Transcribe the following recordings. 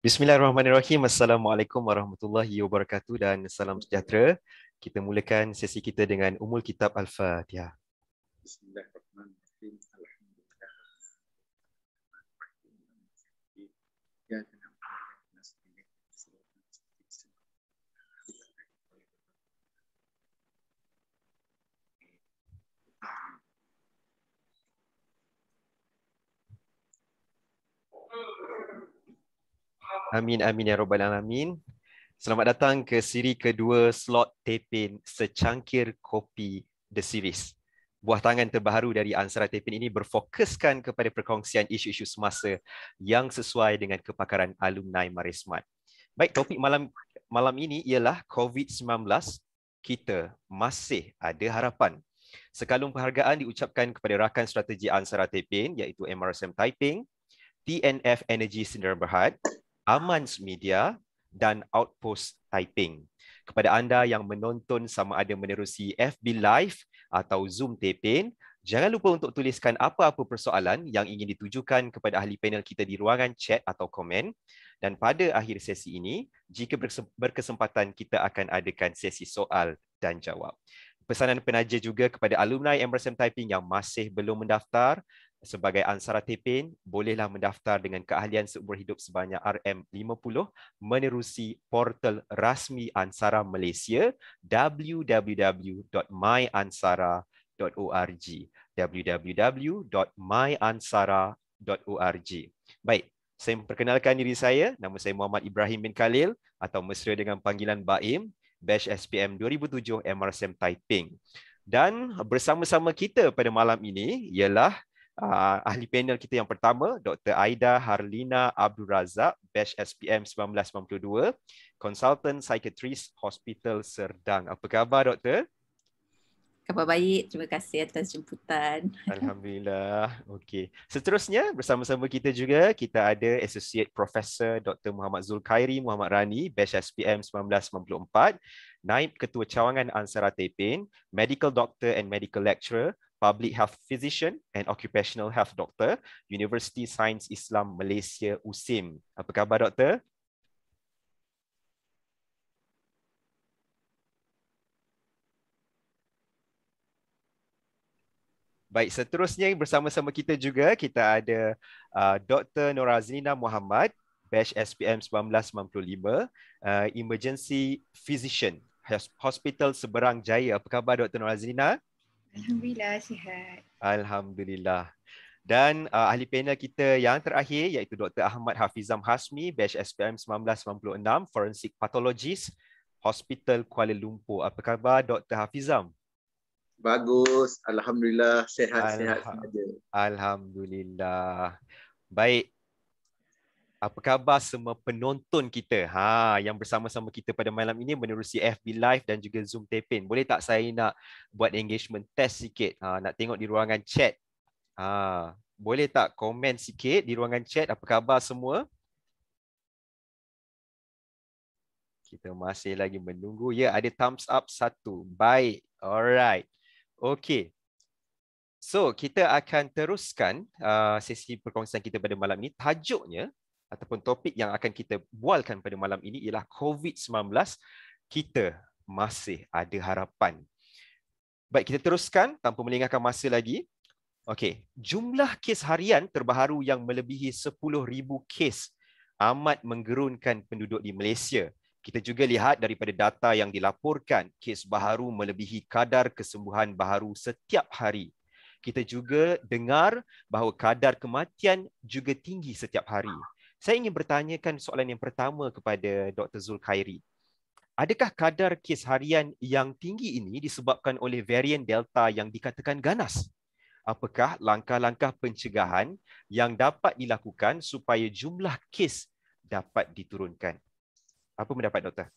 Bismillahirrahmanirrahim. Assalamualaikum warahmatullahi wabarakatuh dan salam sejahtera. Kita mulakan sesi kita dengan Umul Kitab Al-Fatihah. Bismillahirrahmanirrahim. Amin amin ya rabbal alamin. Selamat datang ke siri kedua slot Tepin secangkir kopi the series. Buah tangan terbaru dari Ansara Tepin ini berfokuskan kepada perkongsian isu-isu semasa yang sesuai dengan kepakaran alumni Marismat. Baik, topik malam malam ini ialah COVID-19 kita masih ada harapan. Sekalung penghargaan diucapkan kepada rakan strategi Ansara Tepin iaitu MRSM Taiping, TNF Energy Sdn Bhd Amans Media dan Outpost Typing. Kepada anda yang menonton sama ada menerusi FB Live atau Zoom TePin jangan lupa untuk tuliskan apa-apa persoalan yang ingin ditujukan kepada ahli panel kita di ruangan chat atau komen. Dan pada akhir sesi ini, jika berkesempatan kita akan adakan sesi soal dan jawab. Pesanan penaja juga kepada alumni MRSM Typing yang masih belum mendaftar, sebagai ansara tepin bolehlah mendaftar dengan keahlian seumur hidup sebanyak RM50 menerusi portal rasmi ansara Malaysia www.myansara.org www.myansara.org Baik, saya memperkenalkan diri saya, nama saya Muhammad Ibrahim bin Khalil atau mesra dengan panggilan Baim, Bash SPM 2007 MRSM Taiping. Dan bersama-sama kita pada malam ini ialah uh, ahli panel kita yang pertama Dr. Aida Harlina Abdul Razak Batch SPM 1992 Consultant Psychiatrist Hospital Serdang Apa khabar Doktor? Khabar baik, terima kasih atas jemputan Alhamdulillah, okey Seterusnya bersama-sama kita juga Kita ada Associate Professor Dr. Muhammad Zulkairi Muhammad Rani Batch SPM 1994 Naib Ketua Cawangan Ansara Taipin, Medical Doctor and Medical Lecturer, public health physician and occupational health doctor, University Science Islam Malaysia USIM. Apa khabar doktor? Baik, seterusnya bersama-sama kita juga kita ada uh, Dr. Norazlina Muhammad, Batch SPM 1995, uh, Emergency Physician, Hospital Seberang Jaya. Apa khabar Dr. Norazlina? Uh, Alhamdulillah sihat. Alhamdulillah. Dan uh, ahli panel kita yang terakhir iaitu Dr. Ahmad Hafizam Hasmi, Batch SPM 1996, Forensic Pathologist, Hospital Kuala Lumpur. Apa khabar Dr. Hafizam? Bagus. Alhamdulillah. Sehat-sehat Alham- saja. Alhamdulillah. Baik. Apa khabar semua penonton kita ha, yang bersama-sama kita pada malam ini menerusi FB Live dan juga Zoom TePin Boleh tak saya nak buat engagement test sikit? Ha, nak tengok di ruangan chat. Ha, boleh tak komen sikit di ruangan chat? Apa khabar semua? Kita masih lagi menunggu. Ya, ada thumbs up satu. Baik. Alright. Okay. So, kita akan teruskan uh, sesi perkongsian kita pada malam ini. Tajuknya, ataupun topik yang akan kita bualkan pada malam ini ialah COVID-19 kita masih ada harapan. Baik, kita teruskan tanpa melengahkan masa lagi. Okey, jumlah kes harian terbaru yang melebihi 10,000 kes amat menggerunkan penduduk di Malaysia. Kita juga lihat daripada data yang dilaporkan, kes baharu melebihi kadar kesembuhan baharu setiap hari. Kita juga dengar bahawa kadar kematian juga tinggi setiap hari. Saya ingin bertanyakan soalan yang pertama kepada Dr. Zulkairi. Adakah kadar kes harian yang tinggi ini disebabkan oleh varian Delta yang dikatakan ganas? Apakah langkah-langkah pencegahan yang dapat dilakukan supaya jumlah kes dapat diturunkan? Apa pendapat doktor?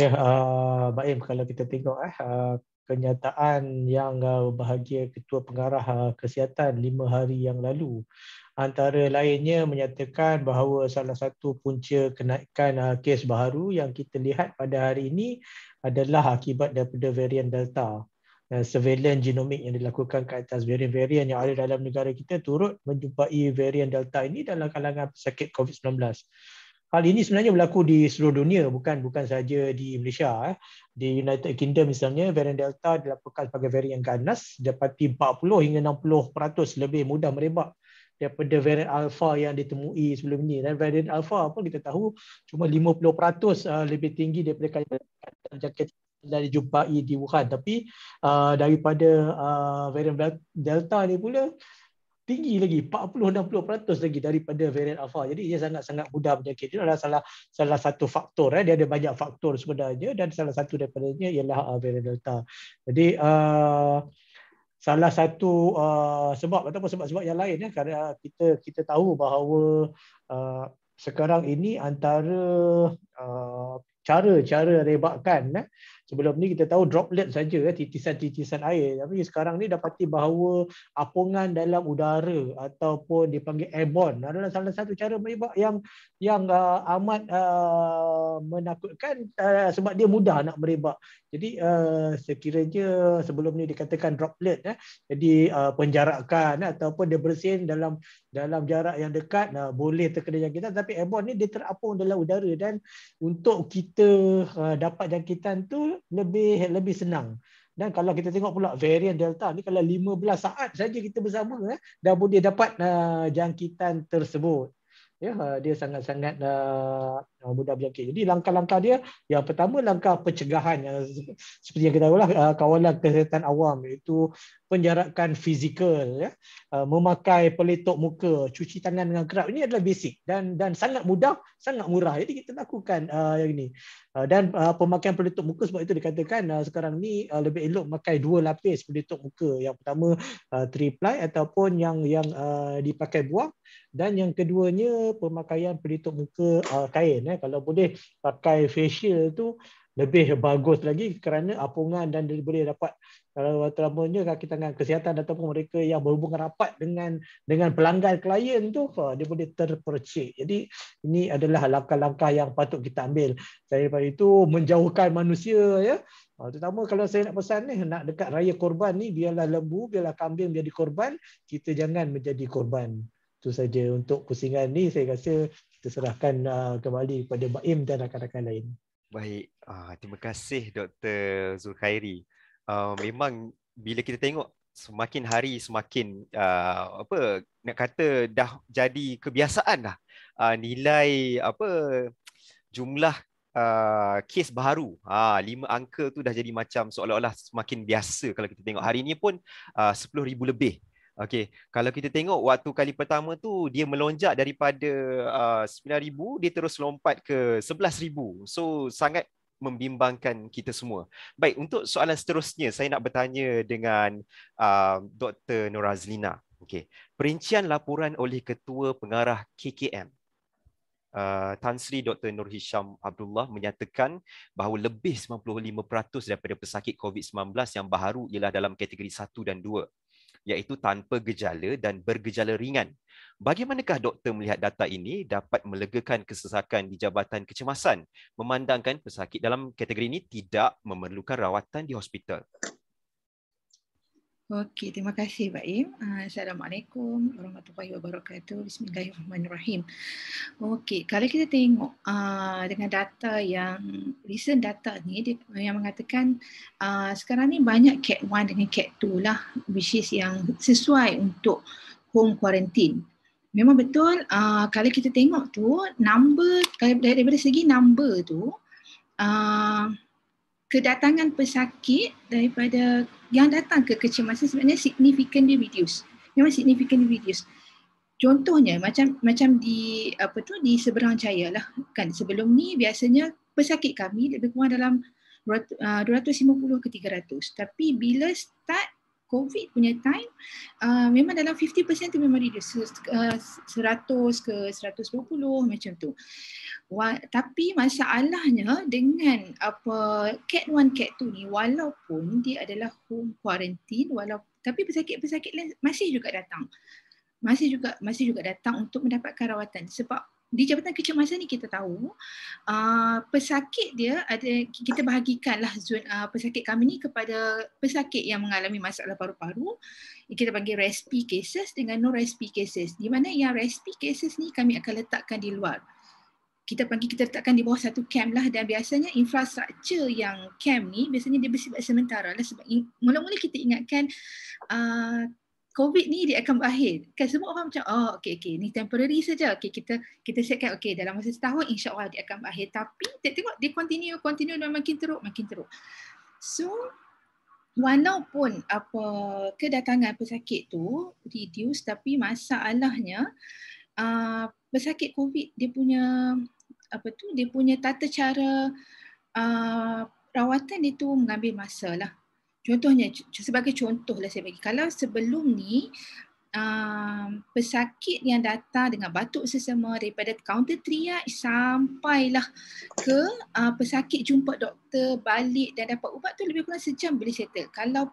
Ya, uh, baik kalau kita tengok eh uh, kenyataan yang uh, bahagia ketua pengarah uh, kesihatan lima hari yang lalu antara lainnya menyatakan bahawa salah satu punca kenaikan uh, kes baru yang kita lihat pada hari ini adalah akibat daripada varian Delta. Uh, surveillance genomik yang dilakukan ke atas varian-varian yang ada dalam negara kita turut menjumpai varian Delta ini dalam kalangan pesakit COVID-19. Hal ini sebenarnya berlaku di seluruh dunia, bukan bukan saja di Malaysia. Eh. Di United Kingdom misalnya, varian Delta dilaporkan sebagai varian ganas dapati 40 hingga 60% lebih mudah merebak daripada varian alpha yang ditemui sebelum ini dan varian alpha apa kita tahu cuma 50% uh, lebih tinggi daripada kaitan jangka dari jumpai di Wuhan tapi uh, daripada uh, varian delta ni pula tinggi lagi 40-60% lagi daripada varian alpha jadi ia sangat-sangat mudah penyakit itu adalah salah salah satu faktor eh. dia ada banyak faktor sebenarnya dan salah satu daripadanya ialah uh, varian delta jadi uh, salah satu uh, sebab ataupun sebab-sebab yang lain ya kerana kita kita tahu bahawa uh, sekarang ini antara uh, cara-cara rebakan eh, ya, Sebelum ni kita tahu droplet saja eh, titisan-titisan air tapi sekarang ni dapati bahawa apungan dalam udara ataupun dipanggil airborne adalah salah satu cara menyebab yang yang uh, amat uh, menakutkan uh, sebab dia mudah nak merebak. Jadi uh, sekiranya sebelum ni dikatakan droplet eh, jadi uh, penjarakan eh, ataupun dia bersin dalam dalam jarak yang dekat uh, boleh terkena jangkitan tapi airborne ni dia terapung dalam udara dan untuk kita uh, dapat jangkitan tu lebih lebih senang. Dan kalau kita tengok pula varian Delta ni kalau 15 saat saja kita bersama eh, dah boleh dapat uh, jangkitan tersebut. Ya, uh, dia sangat-sangat uh, mudah berjangkit. Jadi langkah-langkah dia, yang pertama langkah pencegahan yang seperti yang kita tahu lah uh, kawalan kesihatan awam iaitu penjarakan fizikal, ya, uh, memakai pelitup muka, cuci tangan dengan kerap. Ini adalah basic dan dan sangat mudah, sangat murah. Jadi kita lakukan uh, yang ini. Uh, dan uh, pemakaian pelitup muka sebab itu dikatakan uh, sekarang ni uh, lebih elok memakai dua lapis pelitup muka. Yang pertama uh, triply ataupun yang yang uh, dipakai buang dan yang keduanya pemakaian pelitup muka uh, kain. Ya. Eh. Kalau boleh pakai facial tu lebih bagus lagi kerana apungan dan dia boleh dapat kalau terlambanya kaki tangan kesihatan ataupun mereka yang berhubungan rapat dengan dengan pelanggan klien tu ha, dia boleh terpercik. Jadi ini adalah langkah-langkah yang patut kita ambil. Saya daripada itu menjauhkan manusia ya. Ha, terutama kalau saya nak pesan ni nak dekat raya korban ni biarlah lembu, biarlah kambing menjadi korban, kita jangan menjadi korban. Itu saja untuk pusingan ni saya rasa diserahkan uh, kembali kepada Baim dan rakan-rakan lain. Baik, ah, terima kasih Dr. Zulkhairi. Ah, memang bila kita tengok semakin hari semakin ah, apa nak kata dah jadi kebiasaan lah nilai apa jumlah uh, kes baru ha lima angka tu dah jadi macam seolah-olah semakin biasa kalau kita tengok hari ini pun uh, 10000 lebih Okey, kalau kita tengok waktu kali pertama tu dia melonjak daripada uh, 9000 dia terus lompat ke 11000. So sangat membimbangkan kita semua. Baik, untuk soalan seterusnya saya nak bertanya dengan uh, Dr. Norazlina. Okey. Perincian laporan oleh Ketua Pengarah KKM Uh, Tan Sri Dr. Nur Hisham Abdullah menyatakan bahawa lebih 95% daripada pesakit COVID-19 yang baru ialah dalam kategori 1 dan iaitu tanpa gejala dan bergejala ringan. Bagaimanakah doktor melihat data ini dapat melegakan kesesakan di Jabatan Kecemasan memandangkan pesakit dalam kategori ini tidak memerlukan rawatan di hospital? Okey, terima kasih Pak Im. Ah, Assalamualaikum warahmatullahi wabarakatuh. Bismillahirrahmanirrahim. Okey, kalau kita tengok uh, dengan data yang recent data ni dia, yang mengatakan uh, sekarang ni banyak cat 1 dengan cat 2 lah which is yang sesuai untuk home quarantine. Memang betul uh, kalau kita tengok tu number dari, daripada segi number tu uh, kedatangan pesakit daripada yang datang ke kecemasan sebenarnya significant dia reduce. Memang significant dia reduce. Contohnya macam macam di apa tu di seberang jaya lah kan sebelum ni biasanya pesakit kami lebih kurang dalam 250 ah, ke 300 tapi bila start COVID punya time uh, memang dalam 50% tu memang reduce uh, 100 ke 120 macam tu. Wah, tapi masalahnya dengan apa cat 1 cat 2 ni walaupun dia adalah home quarantine walaupun tapi pesakit-pesakit lain masih juga datang. Masih juga masih juga datang untuk mendapatkan rawatan sebab di jabatan kecemasan ni kita tahu uh, pesakit dia ada uh, kita bahagikanlah zon uh, pesakit kami ni kepada pesakit yang mengalami masalah paru-paru kita panggil respi cases dengan no respi cases di mana yang respi cases ni kami akan letakkan di luar kita panggil kita letakkan di bawah satu camp lah dan biasanya infrastruktur yang camp ni biasanya dia bersifat sementara lah sebab mula-mula kita ingatkan uh, COVID ni dia akan berakhir. Kan semua orang macam, oh, okay, okay, ni temporary saja. Okay, kita kita siapkan, okay, dalam masa setahun, insya Allah dia akan berakhir. Tapi, kita tengok, dia continue, continue dan makin teruk, makin teruk. So, walaupun apa kedatangan pesakit tu reduce, tapi masalahnya, uh, pesakit COVID, dia punya, apa tu, dia punya tata cara uh, rawatan itu mengambil masa lah. Contohnya, sebagai contoh lah saya bagi. Kalau sebelum ni, Uh, pesakit yang datang dengan batuk sesama daripada kaunter triage sampailah ke uh, pesakit jumpa doktor balik dan dapat ubat tu lebih kurang sejam boleh settle kalau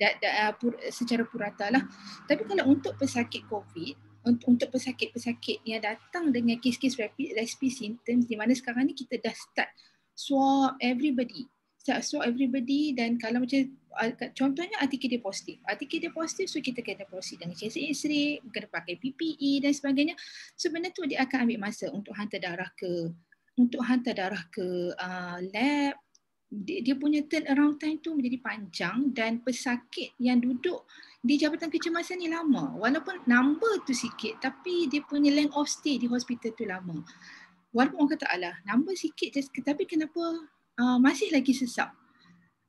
da, da, uh, pur, secara purata lah tapi kalau untuk pesakit covid untuk, pesakit-pesakit yang datang dengan kes-kes rapid respiratory symptoms di mana sekarang ni kita dah start swab everybody so everybody dan kalau macam ah, contohnya artikel dia positif. Artikel dia positif so kita kena proceed dengan cek X-ray, kena pakai PPE dan sebagainya. So tu dia akan ambil masa untuk hantar darah ke untuk hantar darah ke uh, lab. Dia, dia punya turn around time tu menjadi panjang dan pesakit yang duduk di jabatan kecemasan ni lama. Walaupun number tu sikit tapi dia punya length of stay di hospital tu lama. Walaupun orang kata alah, nombor sikit just tapi kenapa uh, masih lagi sesak.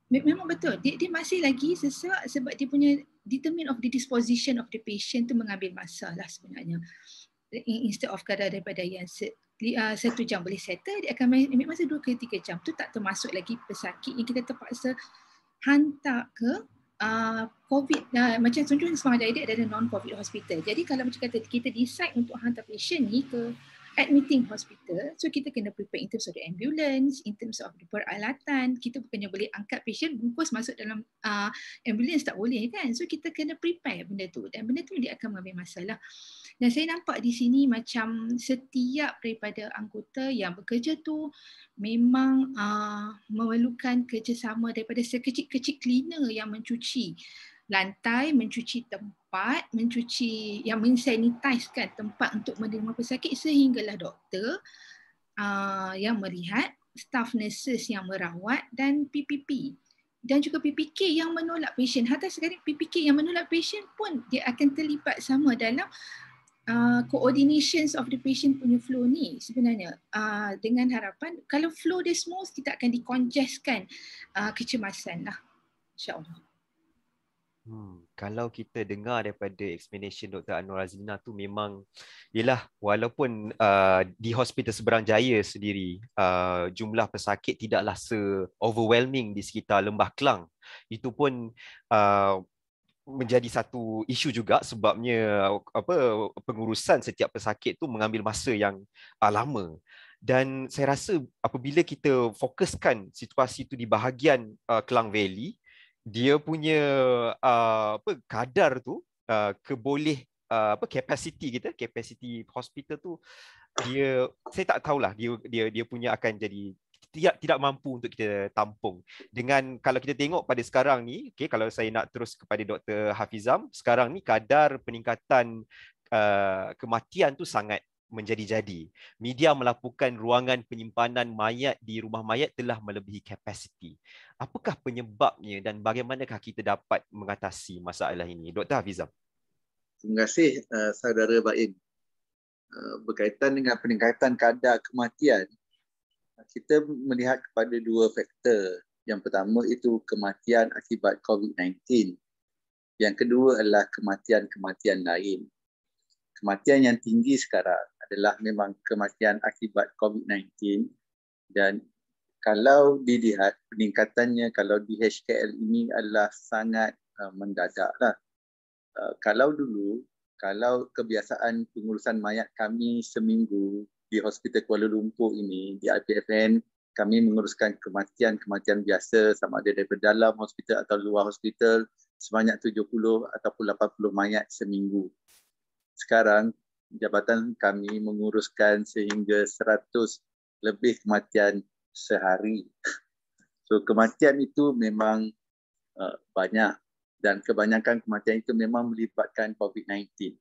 Memang betul, dia, dia masih lagi sesak sebab dia punya determine of the disposition of the patient tu mengambil masa lah sebenarnya. Instead of kadar daripada yang se, uh, satu jam boleh settle, dia akan ambil masa dua ke tiga jam. Tu tak termasuk lagi pesakit yang kita terpaksa hantar ke Uh, COVID, uh, macam contohnya semangat jahidik ada non-COVID hospital. Jadi kalau macam kata kita decide untuk hantar patient ni ke admitting hospital so kita kena prepare in terms of the ambulance in terms of the peralatan kita bukannya boleh angkat patient bungkus masuk dalam uh, ambulance tak boleh kan so kita kena prepare benda tu dan benda tu dia akan mengambil masalah dan saya nampak di sini macam setiap daripada anggota yang bekerja tu memang uh, memerlukan kerjasama daripada sekecik-kecik cleaner yang mencuci lantai mencuci tempat tempat mencuci yang mensanitize kan tempat untuk menerima pesakit sehinggalah doktor uh, yang melihat staff nurses yang merawat dan PPP dan juga PPK yang menolak pasien. Hatta sekarang PPK yang menolak pasien pun dia akan terlibat sama dalam uh, coordinations of the patient punya flow ni sebenarnya uh, dengan harapan kalau flow dia smooth kita akan dikongestkan uh, kecemasan lah. InsyaAllah. Hmm, kalau kita dengar daripada explanation Dr. Anwar Azlina tu memang ialah walaupun uh, di hospital seberang jaya sendiri uh, jumlah pesakit tidaklah se overwhelming di sekitar Lembah Kelang itu pun uh, menjadi satu isu juga sebabnya apa pengurusan setiap pesakit tu mengambil masa yang uh, lama dan saya rasa apabila kita fokuskan situasi itu di bahagian uh, Kelang Valley dia punya uh, apa kadar tu uh, keboleh uh, apa capacity kita capacity hospital tu dia saya tak tahulah dia dia dia punya akan jadi tidak tidak mampu untuk kita tampung dengan kalau kita tengok pada sekarang ni okey kalau saya nak terus kepada Dr Hafizam sekarang ni kadar peningkatan uh, kematian tu sangat menjadi-jadi. Media melaporkan ruangan penyimpanan mayat di rumah mayat telah melebihi kapasiti. Apakah penyebabnya dan bagaimanakah kita dapat mengatasi masalah ini? Dr. Hafizam. Terima kasih, eh, Saudara Baim. Eh, berkaitan dengan peningkatan kadar kematian, kita melihat kepada dua faktor. Yang pertama itu kematian akibat COVID-19. Yang kedua adalah kematian-kematian lain. Kematian yang tinggi sekarang adalah memang kematian akibat COVID-19 dan kalau dilihat peningkatannya kalau di HKL ini adalah sangat uh, mendadak lah. Uh, kalau dulu, kalau kebiasaan pengurusan mayat kami seminggu di Hospital Kuala Lumpur ini, di IPFN, kami menguruskan kematian-kematian biasa sama ada daripada dalam hospital atau luar hospital sebanyak 70 ataupun 80 mayat seminggu. Sekarang jabatan kami menguruskan sehingga 100 lebih kematian sehari. So kematian itu memang uh, banyak dan kebanyakan kematian itu memang melibatkan COVID-19.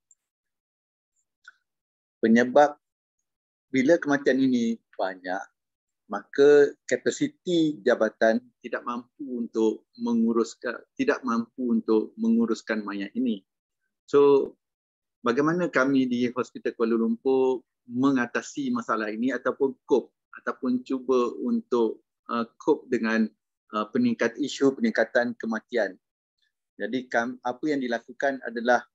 Penyebab bila kematian ini banyak, maka kapasiti jabatan tidak mampu untuk menguruskan tidak mampu untuk menguruskan mayat ini. So bagaimana kami di Hospital Kuala Lumpur mengatasi masalah ini ataupun cope ataupun cuba untuk uh, cope dengan uh, peningkat isu peningkatan kematian. Jadi kam, apa yang dilakukan adalah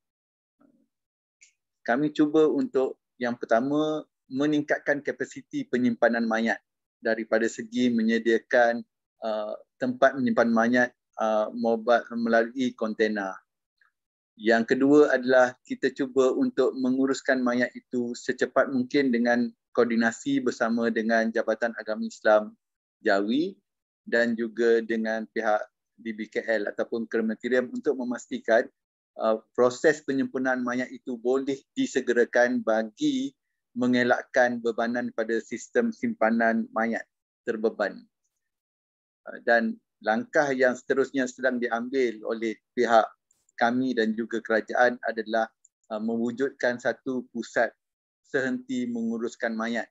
kami cuba untuk yang pertama meningkatkan kapasiti penyimpanan mayat daripada segi menyediakan uh, tempat menyimpan mayat uh, melalui kontena yang kedua adalah kita cuba untuk menguruskan mayat itu secepat mungkin dengan koordinasi bersama dengan Jabatan Agama Islam Jawi dan juga dengan pihak DBKL ataupun Krematorium untuk memastikan uh, proses penyempurnaan mayat itu boleh disegerakan bagi mengelakkan bebanan pada sistem simpanan mayat terbeban. Uh, dan langkah yang seterusnya sedang diambil oleh pihak kami dan juga kerajaan adalah uh, mewujudkan satu pusat sehenti menguruskan mayat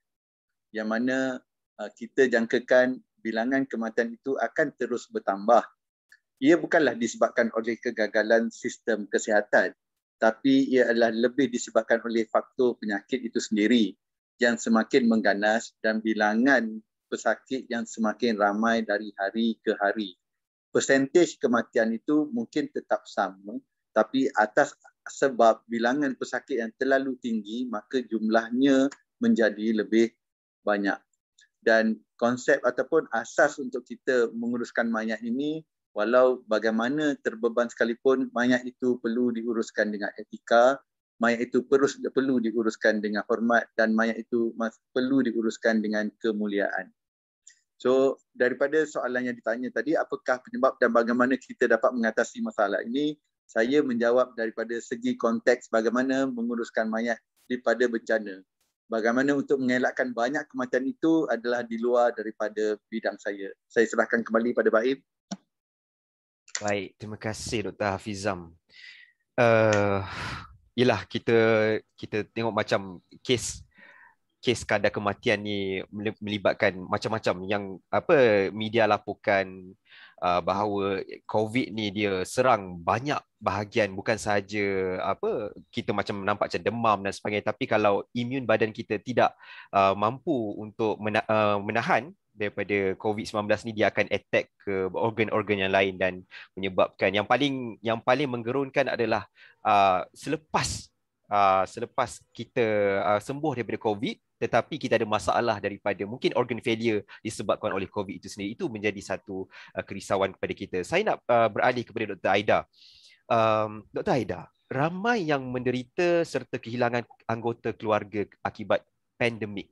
yang mana uh, kita jangkakan bilangan kematian itu akan terus bertambah. Ia bukanlah disebabkan oleh kegagalan sistem kesihatan tapi ia adalah lebih disebabkan oleh faktor penyakit itu sendiri yang semakin mengganas dan bilangan pesakit yang semakin ramai dari hari ke hari persentage kematian itu mungkin tetap sama tapi atas sebab bilangan pesakit yang terlalu tinggi maka jumlahnya menjadi lebih banyak dan konsep ataupun asas untuk kita menguruskan mayat ini walau bagaimana terbeban sekalipun mayat itu perlu diuruskan dengan etika mayat itu perlu perlu diuruskan dengan hormat dan mayat itu perlu diuruskan dengan kemuliaan So daripada soalan yang ditanya tadi apakah penyebab dan bagaimana kita dapat mengatasi masalah ini saya menjawab daripada segi konteks bagaimana menguruskan mayat daripada bencana. Bagaimana untuk mengelakkan banyak kematian itu adalah di luar daripada bidang saya. Saya serahkan kembali pada Baib. Baik, terima kasih Dr. Hafizam. Uh, yelah, kita kita tengok macam kes kes kadar kematian ni melibatkan macam-macam yang apa media laporkan uh, bahawa COVID ni dia serang banyak bahagian bukan sahaja apa kita macam nampak macam demam dan sebagainya tapi kalau imun badan kita tidak uh, mampu untuk mena- uh, menahan daripada COVID-19 ni dia akan attack ke organ-organ yang lain dan menyebabkan yang paling yang paling menggerunkan adalah uh, selepas uh, selepas kita uh, sembuh daripada COVID tetapi kita ada masalah daripada mungkin organ failure disebabkan oleh COVID itu sendiri itu menjadi satu uh, kerisauan kepada kita. Saya nak uh, beralih kepada Dr. Aida. Um, Dr. Aida, ramai yang menderita serta kehilangan anggota keluarga akibat pandemik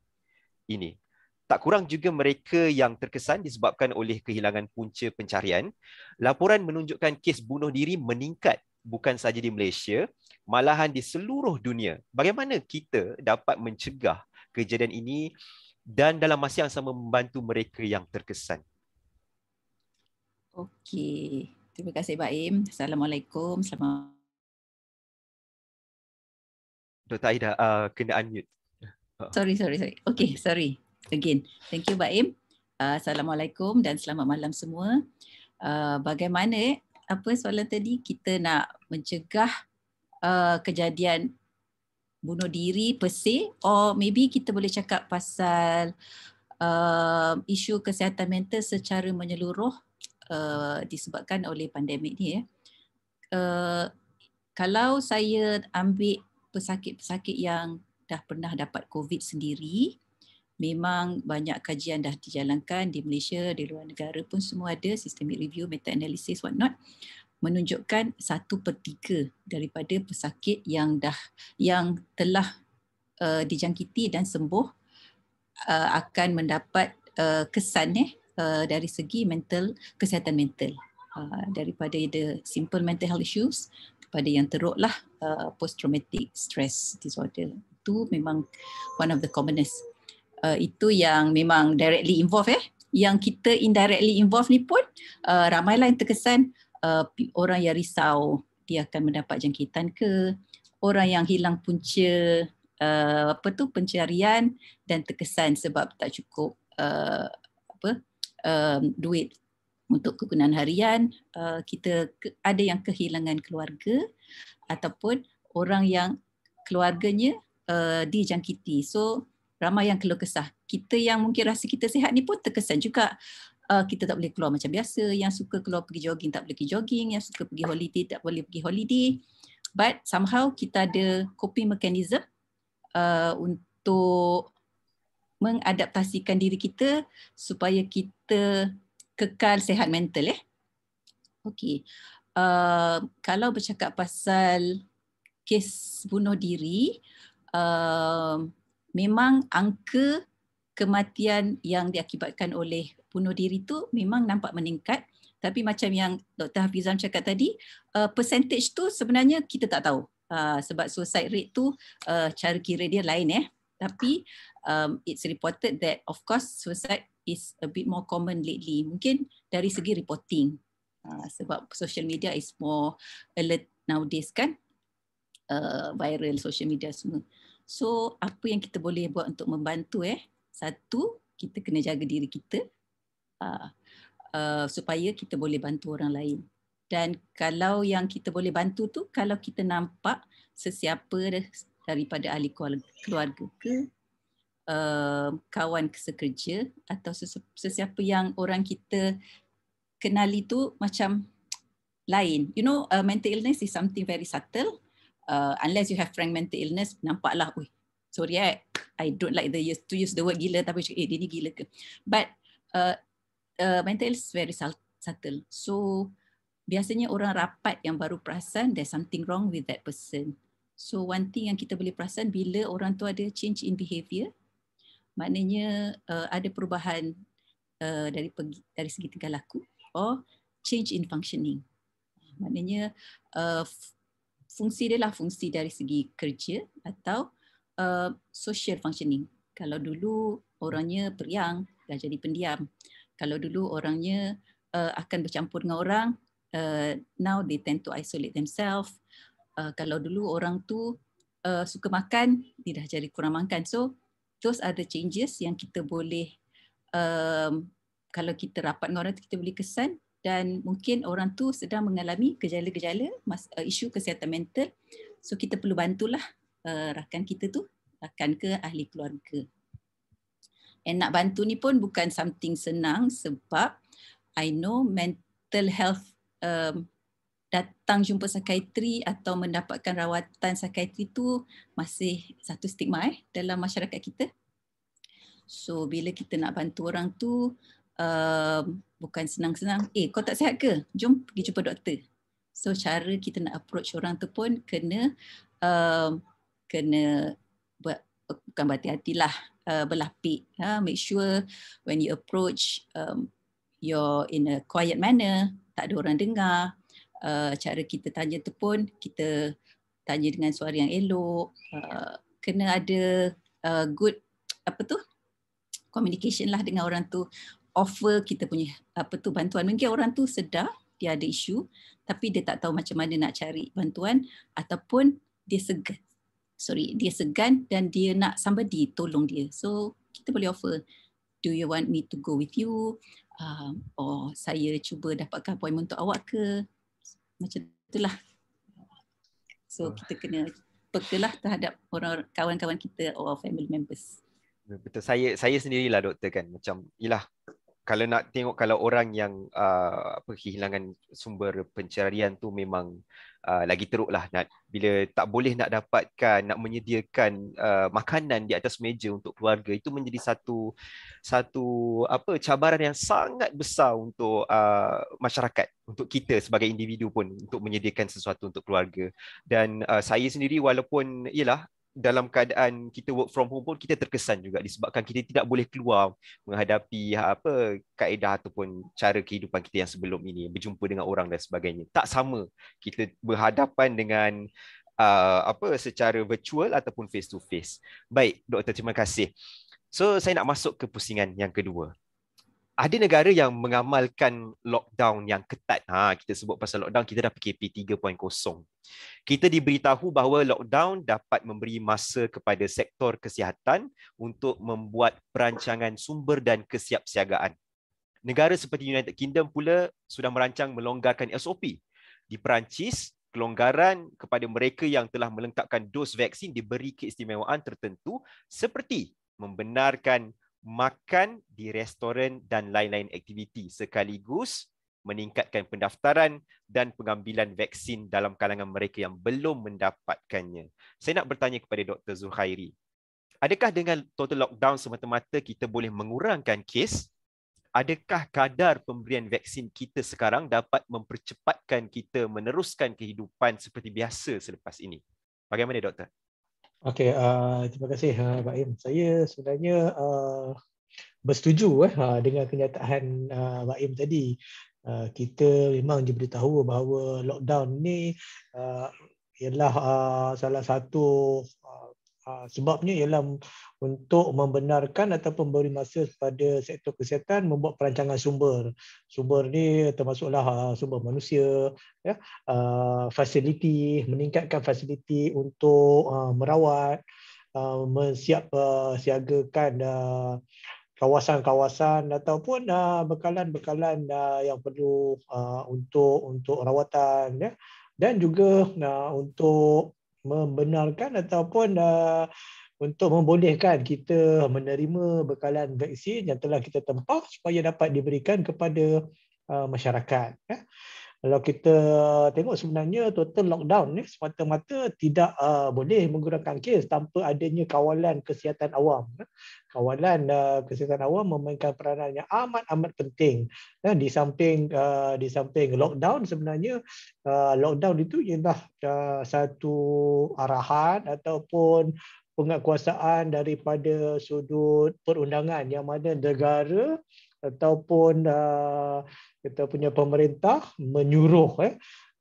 ini. Tak kurang juga mereka yang terkesan disebabkan oleh kehilangan punca pencarian. Laporan menunjukkan kes bunuh diri meningkat bukan saja di Malaysia, malahan di seluruh dunia. Bagaimana kita dapat mencegah kejadian ini dan dalam masa yang sama membantu mereka yang terkesan? Okey. Terima kasih Baim. Assalamualaikum. Selamat Dr. Aida, uh, kena unmute. Uh. Sorry, sorry, sorry. Okay, sorry. Again, thank you, Baim. Uh, Assalamualaikum dan selamat malam semua. Uh, bagaimana eh, apa soalan tadi kita nak mencegah uh, kejadian bunuh diri per se or maybe kita boleh cakap pasal uh, isu kesihatan mental secara menyeluruh uh, disebabkan oleh pandemik ni ya. Eh. Uh, kalau saya ambil pesakit-pesakit yang dah pernah dapat covid sendiri memang banyak kajian dah dijalankan di Malaysia, di luar negara pun semua ada systemic review, meta analysis what not menunjukkan satu per tiga daripada pesakit yang dah yang telah uh, dijangkiti dan sembuh uh, akan mendapat uh, kesan eh, uh, dari segi mental kesihatan mental uh, daripada the simple mental health issues kepada yang teruklah uh, post traumatic stress disorder itu memang one of the commonest uh, itu yang memang directly involved eh yang kita indirectly involved ni pun uh, ramailah yang terkesan uh, orang yang risau dia akan mendapat jangkitan ke orang yang hilang punca uh, apa tu pencarian dan terkesan sebab tak cukup uh, apa um, duit untuk kegunaan harian uh, kita ke, ada yang kehilangan keluarga ataupun orang yang keluarganya uh, dijangkiti so ramai yang keluh kesah. Kita yang mungkin rasa kita sihat ni pun terkesan juga. Uh, kita tak boleh keluar macam biasa. Yang suka keluar pergi jogging tak boleh pergi jogging. Yang suka pergi holiday tak boleh pergi holiday. But somehow kita ada coping mechanism uh, untuk mengadaptasikan diri kita supaya kita kekal sehat mental. Eh? Okay. Uh, ah, kalau bercakap pasal kes bunuh diri, uh, memang angka kematian yang diakibatkan oleh bunuh diri itu memang nampak meningkat tapi macam yang Dr. Hafizan cakap tadi, uh, percentage tu sebenarnya kita tak tahu. Uh, sebab suicide rate tu uh, cara kira dia lain eh. Tapi um, it's reported that of course suicide is a bit more common lately. Mungkin dari segi reporting. Uh, sebab social media is more alert nowadays kan. Uh, viral social media semua. So apa yang kita boleh buat untuk membantu eh? Satu, kita kena jaga diri kita uh, uh, supaya kita boleh bantu orang lain. Dan kalau yang kita boleh bantu tu, kalau kita nampak sesiapa daripada ahli keluarga ke, uh, kawan sekerja atau sesiapa yang orang kita kenali tu macam lain. You know, uh, mental illness is something very subtle uh, unless you have fragmented illness, nampaklah, ui, sorry, I, eh, I don't like the use, to use the word gila, tapi eh, dia ni gila ke. But uh, uh, mental is very subtle. So, biasanya orang rapat yang baru perasan, there's something wrong with that person. So, one thing yang kita boleh perasan, bila orang tu ada change in behavior, maknanya uh, ada perubahan uh, dari, pergi, dari segi tingkah laku, or change in functioning. Maknanya, uh, fungsi dia lah fungsi dari segi kerja atau uh, social functioning. Kalau dulu orangnya periang, dah jadi pendiam. Kalau dulu orangnya uh, akan bercampur dengan orang, uh, now they tend to isolate themselves. Uh, kalau dulu orang tu uh, suka makan, dia dah jadi kurang makan. So, those are the changes yang kita boleh, um, kalau kita rapat dengan orang tu, kita boleh kesan dan mungkin orang tu sedang mengalami gejala-gejala eh, isu kesihatan mental so kita perlu bantulah uh, rakan kita tu rakan ke ahli keluarga and nak bantu ni pun bukan something senang sebab i know mental health um, datang jumpa psikiatri atau mendapatkan rawatan psikiatri tu masih satu stigma eh dalam masyarakat kita so bila kita nak bantu orang tu bukan senang-senang. Eh, kau tak sihat ke? Jom pergi jumpa doktor. So cara kita nak approach orang tu pun kena uh, kena buat bukan berhati-hatilah uh, eh, berlapik. Ha? Make sure when you approach um, you're in a quiet manner, tak ada orang dengar. Uh, cara kita tanya tu pun kita tanya dengan suara yang elok. Uh, kena ada uh, good apa tu? communication lah dengan orang tu offer kita punya apa tu bantuan. Mungkin orang tu sedar dia ada isu tapi dia tak tahu macam mana nak cari bantuan ataupun dia segan. Sorry, dia segan dan dia nak somebody tolong dia. So kita boleh offer do you want me to go with you um, or saya cuba dapatkan appointment untuk awak ke macam itulah. So ah. kita kena pekalah terhadap orang kawan-kawan kita or family members. Betul. Saya saya sendirilah doktor kan macam yalah kalau nak tengok kalau orang yang uh, apa kehilangan sumber pencarian tu memang uh, lagi teruk lah nak bila tak boleh nak dapatkan nak menyediakan uh, makanan di atas meja untuk keluarga itu menjadi satu satu apa cabaran yang sangat besar untuk uh, masyarakat untuk kita sebagai individu pun untuk menyediakan sesuatu untuk keluarga dan uh, saya sendiri walaupun ialah dalam keadaan kita work from home pun kita terkesan juga disebabkan kita tidak boleh keluar menghadapi apa kaedah ataupun cara kehidupan kita yang sebelum ini berjumpa dengan orang dan sebagainya tak sama kita berhadapan dengan uh, apa secara virtual ataupun face to face baik doktor terima kasih so saya nak masuk ke pusingan yang kedua ada negara yang mengamalkan lockdown yang ketat. Ha, kita sebut pasal lockdown, kita dah PKP 3.0. Kita diberitahu bahawa lockdown dapat memberi masa kepada sektor kesihatan untuk membuat perancangan sumber dan kesiapsiagaan. Negara seperti United Kingdom pula sudah merancang melonggarkan SOP. Di Perancis, kelonggaran kepada mereka yang telah melengkapkan dos vaksin diberi keistimewaan tertentu seperti membenarkan makan di restoran dan lain-lain aktiviti sekaligus meningkatkan pendaftaran dan pengambilan vaksin dalam kalangan mereka yang belum mendapatkannya. Saya nak bertanya kepada Dr. Zuhairi. Adakah dengan total lockdown semata-mata kita boleh mengurangkan kes? Adakah kadar pemberian vaksin kita sekarang dapat mempercepatkan kita meneruskan kehidupan seperti biasa selepas ini? Bagaimana doktor? Okey, uh, terima kasih uh, Pak Im. Saya sebenarnya uh, bersetuju eh uh, dengan kenyataan uh, Pak Im tadi. Uh, kita memang diberitahu bahawa lockdown ni uh, ialah uh, salah satu uh, Ha, sebabnya ialah untuk membenarkan atau memberi masa kepada sektor kesihatan membuat perancangan sumber. Sumber ni termasuklah ha, sumber manusia, ya, ha, fasiliti, meningkatkan fasiliti untuk merawat, uh, mensiap siagakan kawasan-kawasan ataupun bekalan-bekalan yang perlu untuk untuk rawatan ya. Dan juga untuk membenarkan ataupun uh, untuk membolehkan kita menerima bekalan vaksin yang telah kita tempah supaya dapat diberikan kepada uh, masyarakat. Ya kalau kita tengok sebenarnya total lockdown ni semata-mata tidak uh, boleh menggunakan kes tanpa adanya kawalan kesihatan awam. Kawalan uh, kesihatan awam memainkan peranan yang amat amat penting. Ya, di samping uh, di samping lockdown sebenarnya uh, lockdown itu ialah uh, satu arahan ataupun penguatkuasaan daripada sudut perundangan yang mana negara ataupun ah, kita punya pemerintah menyuruh eh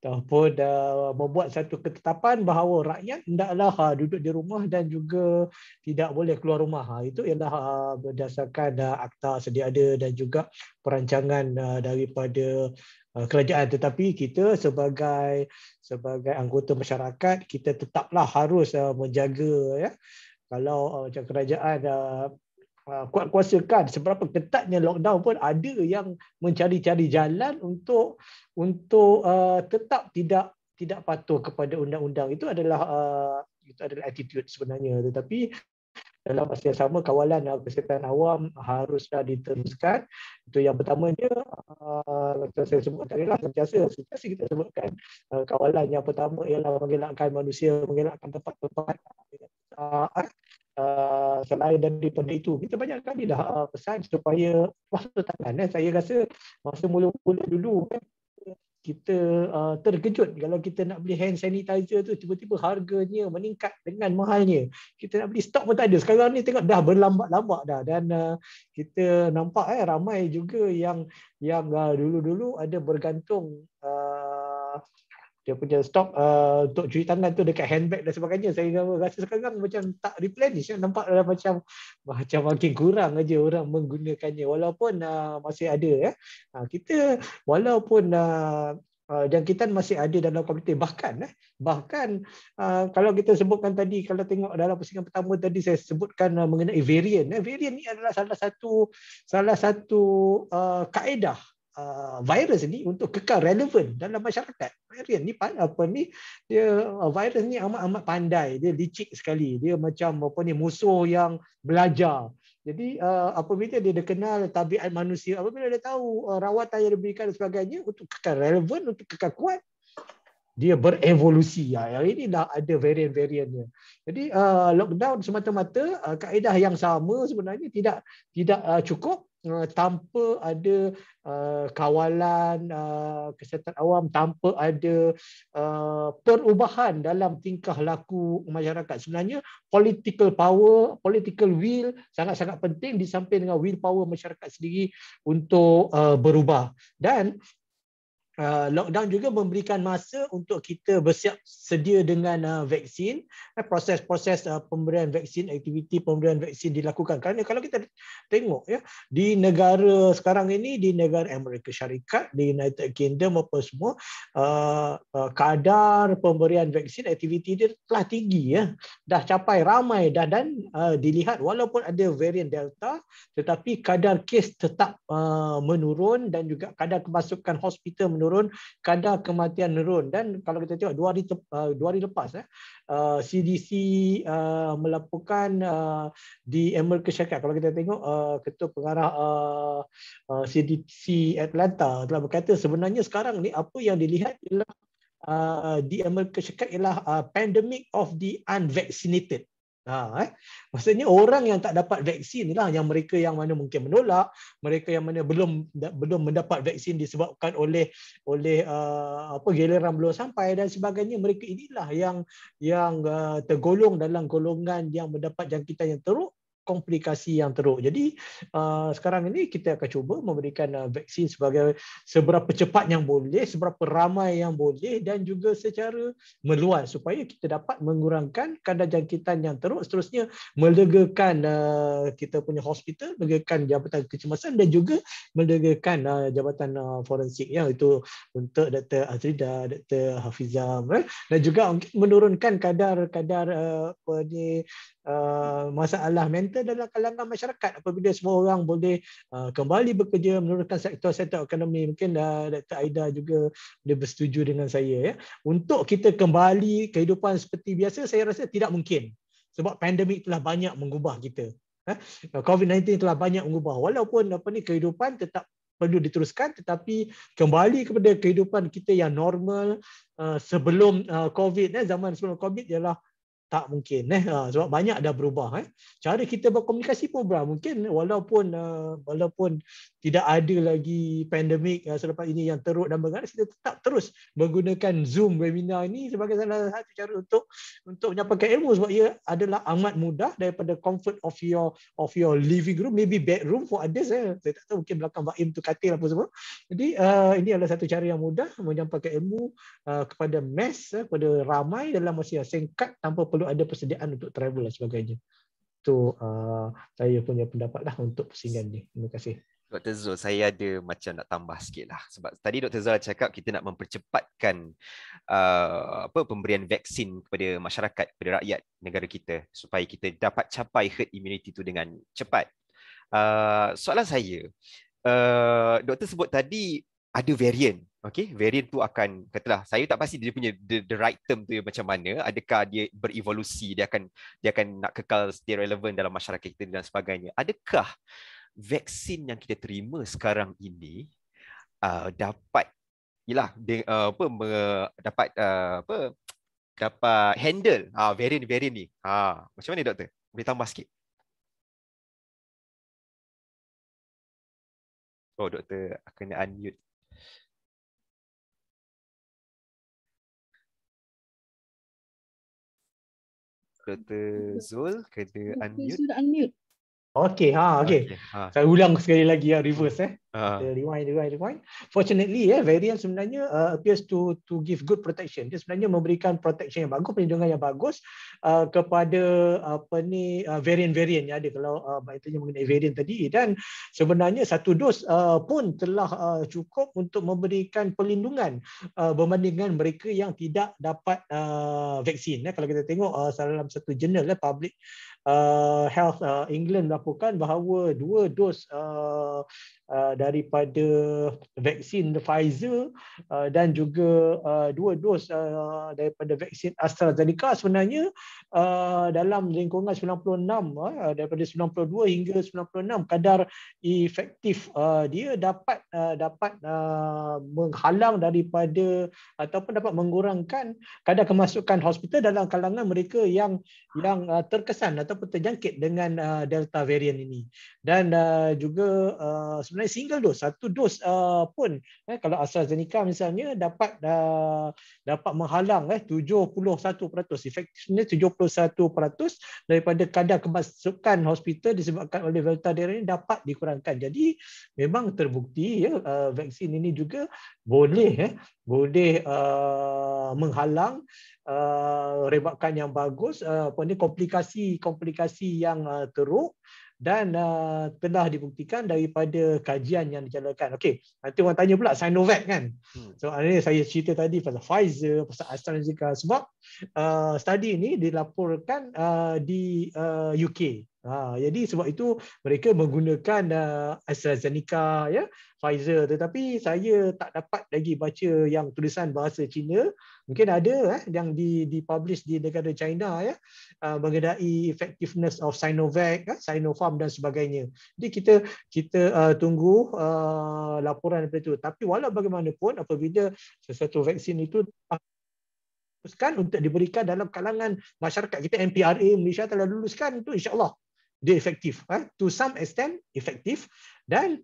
ataupun ah, membuat satu ketetapan bahawa rakyat hendaklah ah, duduk di rumah dan juga tidak boleh keluar rumah itu ialah berdasarkan akta sedia ada dan juga perancangan daripada kerajaan tetapi kita sebagai sebagai anggota masyarakat kita tetaplah harus menjaga ya kalau macam kerajaan Ah, kuat kuasakan seberapa ketatnya lockdown pun ada yang mencari-cari jalan untuk untuk uh, tetap tidak tidak patuh kepada undang-undang itu adalah uh, itu adalah attitude sebenarnya tetapi dalam masa yang sama kawalan uh, kesihatan awam haruslah diteruskan itu yang pertamanya uh, saya sebut tadi lah sentiasa sentiasa kita sebutkan uh, kawalan yang pertama ialah mengelakkan manusia mengelakkan tempat-tempat uh, Ah, selain daripada itu kita banyak kali dah uh, pesan supaya waktu tangan eh, saya rasa masa mula-mula dulu kan kita uh, terkejut kalau kita nak beli hand sanitizer tu tiba-tiba harganya meningkat dengan mahalnya kita nak beli stok pun tak ada sekarang ni tengok dah berlambak-lambak dah dan uh, kita nampak eh ramai juga yang yang uh, dulu-dulu ada bergantung uh, dia punya stok uh, untuk cuci tangan tu dekat handbag dan sebagainya saya rasa sekarang macam tak replenish nampak uh, macam macam makin kurang aja orang menggunakannya walaupun uh, masih ada ya uh, kita walaupun uh, Uh, jangkitan masih ada dalam komuniti bahkan eh, bahkan uh, kalau kita sebutkan tadi kalau tengok dalam pusingan pertama tadi saya sebutkan uh, mengenai variant eh, variant ni adalah salah satu salah satu uh, kaedah Uh, virus ni untuk kekal relevan dalam masyarakat. Varian ni apa ni dia uh, virus ni amat-amat pandai, dia licik sekali. Dia macam apa ni musuh yang belajar. Jadi uh, apabila dia dikenal tabiat manusia, apa apabila dia tahu uh, rawatan yang diberikan dan sebagainya untuk kekal relevan, untuk kekal kuat, dia berevolusi. Ya. Ah, yang ini dah ada varian-variannya. Jadi uh, lockdown semata-mata uh, kaedah yang sama sebenarnya tidak tidak uh, cukup tanpa ada uh, kawalan uh, kesihatan awam tanpa ada uh, perubahan dalam tingkah laku masyarakat sebenarnya political power political will sangat-sangat penting di samping dengan will power masyarakat sendiri untuk uh, berubah dan Ah, lockdown juga memberikan masa untuk kita bersiap sedia dengan ah, vaksin eh, proses-proses ah, pemberian vaksin aktiviti pemberian vaksin dilakukan kerana kalau kita tengok ya di negara sekarang ini di negara Amerika Syarikat di United Kingdom apa semua kadar pemberian vaksin aktiviti dia telah tinggi ya dah capai ramai dah dan dilihat walaupun ada varian delta tetapi kadar kes tetap menurun dan juga kadar kemasukan hospital menurun menurun, kadar kematian menurun dan kalau kita tengok dua hari uh, dua hari lepas eh CDC uh, uh, melaporkan di Amerika Syarikat kalau kita tengok ketua pengarah CDC Atlanta telah berkata sebenarnya sekarang ni apa yang dilihat ialah di Amerika Syarikat ialah pandemic of the unvaccinated Ha, eh? Maksudnya orang yang tak dapat vaksin lah yang mereka yang mana mungkin menolak, mereka yang mana belum belum mendapat vaksin disebabkan oleh oleh uh, apa giliran belum sampai dan sebagainya mereka inilah yang yang uh, tergolong dalam golongan yang mendapat jangkitan yang teruk komplikasi yang teruk. Jadi uh, sekarang ini kita akan cuba memberikan uh, vaksin sebagai seberapa cepat yang boleh, seberapa ramai yang boleh dan juga secara meluas supaya kita dapat mengurangkan kadar jangkitan yang teruk seterusnya melegakan uh, kita punya hospital, melegakan jabatan kecemasan dan juga melegakan uh, jabatan uh, forensik yang itu untuk Dr. Azrida, Dr. Hafizah, eh? dan juga menurunkan kadar-kadar uh, Uh, masalah mental dalam kalangan masyarakat apabila semua orang boleh uh, kembali bekerja menurunkan sektor-sektor ekonomi mungkin Dr. Aida juga boleh bersetuju dengan saya ya untuk kita kembali kehidupan seperti biasa saya rasa tidak mungkin sebab pandemik telah banyak mengubah kita ha? uh, COVID-19 telah banyak mengubah walaupun apa ni kehidupan tetap perlu diteruskan tetapi kembali kepada kehidupan kita yang normal sebelum COVID eh, zaman sebelum COVID ialah tak mungkin eh ha, sebab banyak dah berubah eh cara kita berkomunikasi pun berubah mungkin walaupun eh, walaupun tidak ada lagi pandemik eh, selepas ini yang teruk dan berat kita tetap terus menggunakan Zoom webinar ini sebagai salah satu cara untuk untuk menyampaikan ilmu sebab ia adalah amat mudah daripada comfort of your of your living room maybe bedroom for others eh saya tak tahu mungkin belakang baim tu katil apa semua jadi uh, ini adalah satu cara yang mudah menyampaikan ilmu uh, kepada mass eh, kepada ramai dalam masa yang singkat tanpa perlu ada persediaan untuk travel dan sebagainya. Itu uh, saya punya pendapat lah untuk pusingan ni. Terima kasih. Dr. Zul, saya ada macam nak tambah sikit lah. Sebab tadi Dr. Zul cakap kita nak mempercepatkan uh, apa pemberian vaksin kepada masyarakat, kepada rakyat negara kita supaya kita dapat capai herd immunity tu dengan cepat. Uh, soalan saya, uh, doktor sebut tadi ada varian Okay, variant tu akan, katalah saya tak pasti dia punya the, the right term tu macam mana, adakah dia berevolusi, dia akan dia akan nak kekal stay relevant dalam masyarakat kita dan sebagainya. Adakah vaksin yang kita terima sekarang ini uh, dapat ialah uh, apa me, dapat uh, apa dapat handle ah uh, variant-variant ni. Ha, uh, macam mana doktor? Boleh tambah sikit? Oh, doktor akan unmute Dr. Zul kena unmute. Okay, ha, okay. okay ha. Saya ulang sekali lagi ya, reverse eh. Ha. Rewind, rewind, rewind. Fortunately, ya, eh, variant sebenarnya uh, appears to to give good protection. Dia sebenarnya memberikan protection yang bagus, perlindungan yang bagus uh, kepada apa ni uh, variant-variant yang ada. Kalau uh, baiknya mengenai variant tadi dan sebenarnya satu dos uh, pun telah uh, cukup untuk memberikan perlindungan uh, berbandingkan mereka yang tidak dapat uh, vaksin. Eh. Kalau kita tengok uh, dalam satu jurnal, eh, public uh, Health uh, England laporkan bahawa dua dos uh, Uh, daripada vaksin Pfizer uh, dan juga uh, dua dos uh, daripada vaksin AstraZeneca sebenarnya uh, dalam lingkungan 96 uh, daripada 92 hingga 96 kadar efektif uh, dia dapat uh, dapat uh, menghalang daripada ataupun dapat mengurangkan kadar kemasukan hospital dalam kalangan mereka yang yang uh, terkesan ataupun terjangkit dengan uh, delta varian ini dan uh, juga uh, sebenarnya single dose satu dos uh, pun eh, kalau AstraZeneca misalnya dapat uh, dapat menghalang eh 71% effectiveness 71% daripada kadar kemasukan hospital disebabkan oleh Delta variant ini dapat dikurangkan. Jadi memang terbukti ya uh, vaksin ini juga boleh eh boleh uh, menghalang uh, rebakan yang bagus uh, apa ni komplikasi-komplikasi yang uh, teruk dan uh, telah dibuktikan daripada kajian yang dijalankan. Okey, nanti orang tanya pula Sinovac kan. Hmm. So ini saya cerita tadi pasal Pfizer, pasal AstraZeneca sebab uh, study ini dilaporkan uh, di uh, UK. Ha, jadi sebab itu mereka menggunakan uh, AstraZeneca, ya, Pfizer. Tetapi saya tak dapat lagi baca yang tulisan bahasa Cina. Mungkin ada eh, yang di dipublish di negara China ya uh, mengenai effectiveness of Sinovac, ya, Sinopharm dan sebagainya. Jadi kita kita uh, tunggu uh, laporan daripada itu. Tapi walau bagaimanapun apabila sesuatu vaksin itu luluskan untuk diberikan dalam kalangan masyarakat kita MPRA Malaysia telah luluskan itu insyaallah dia efektif. Ha? To some extent, efektif. Dan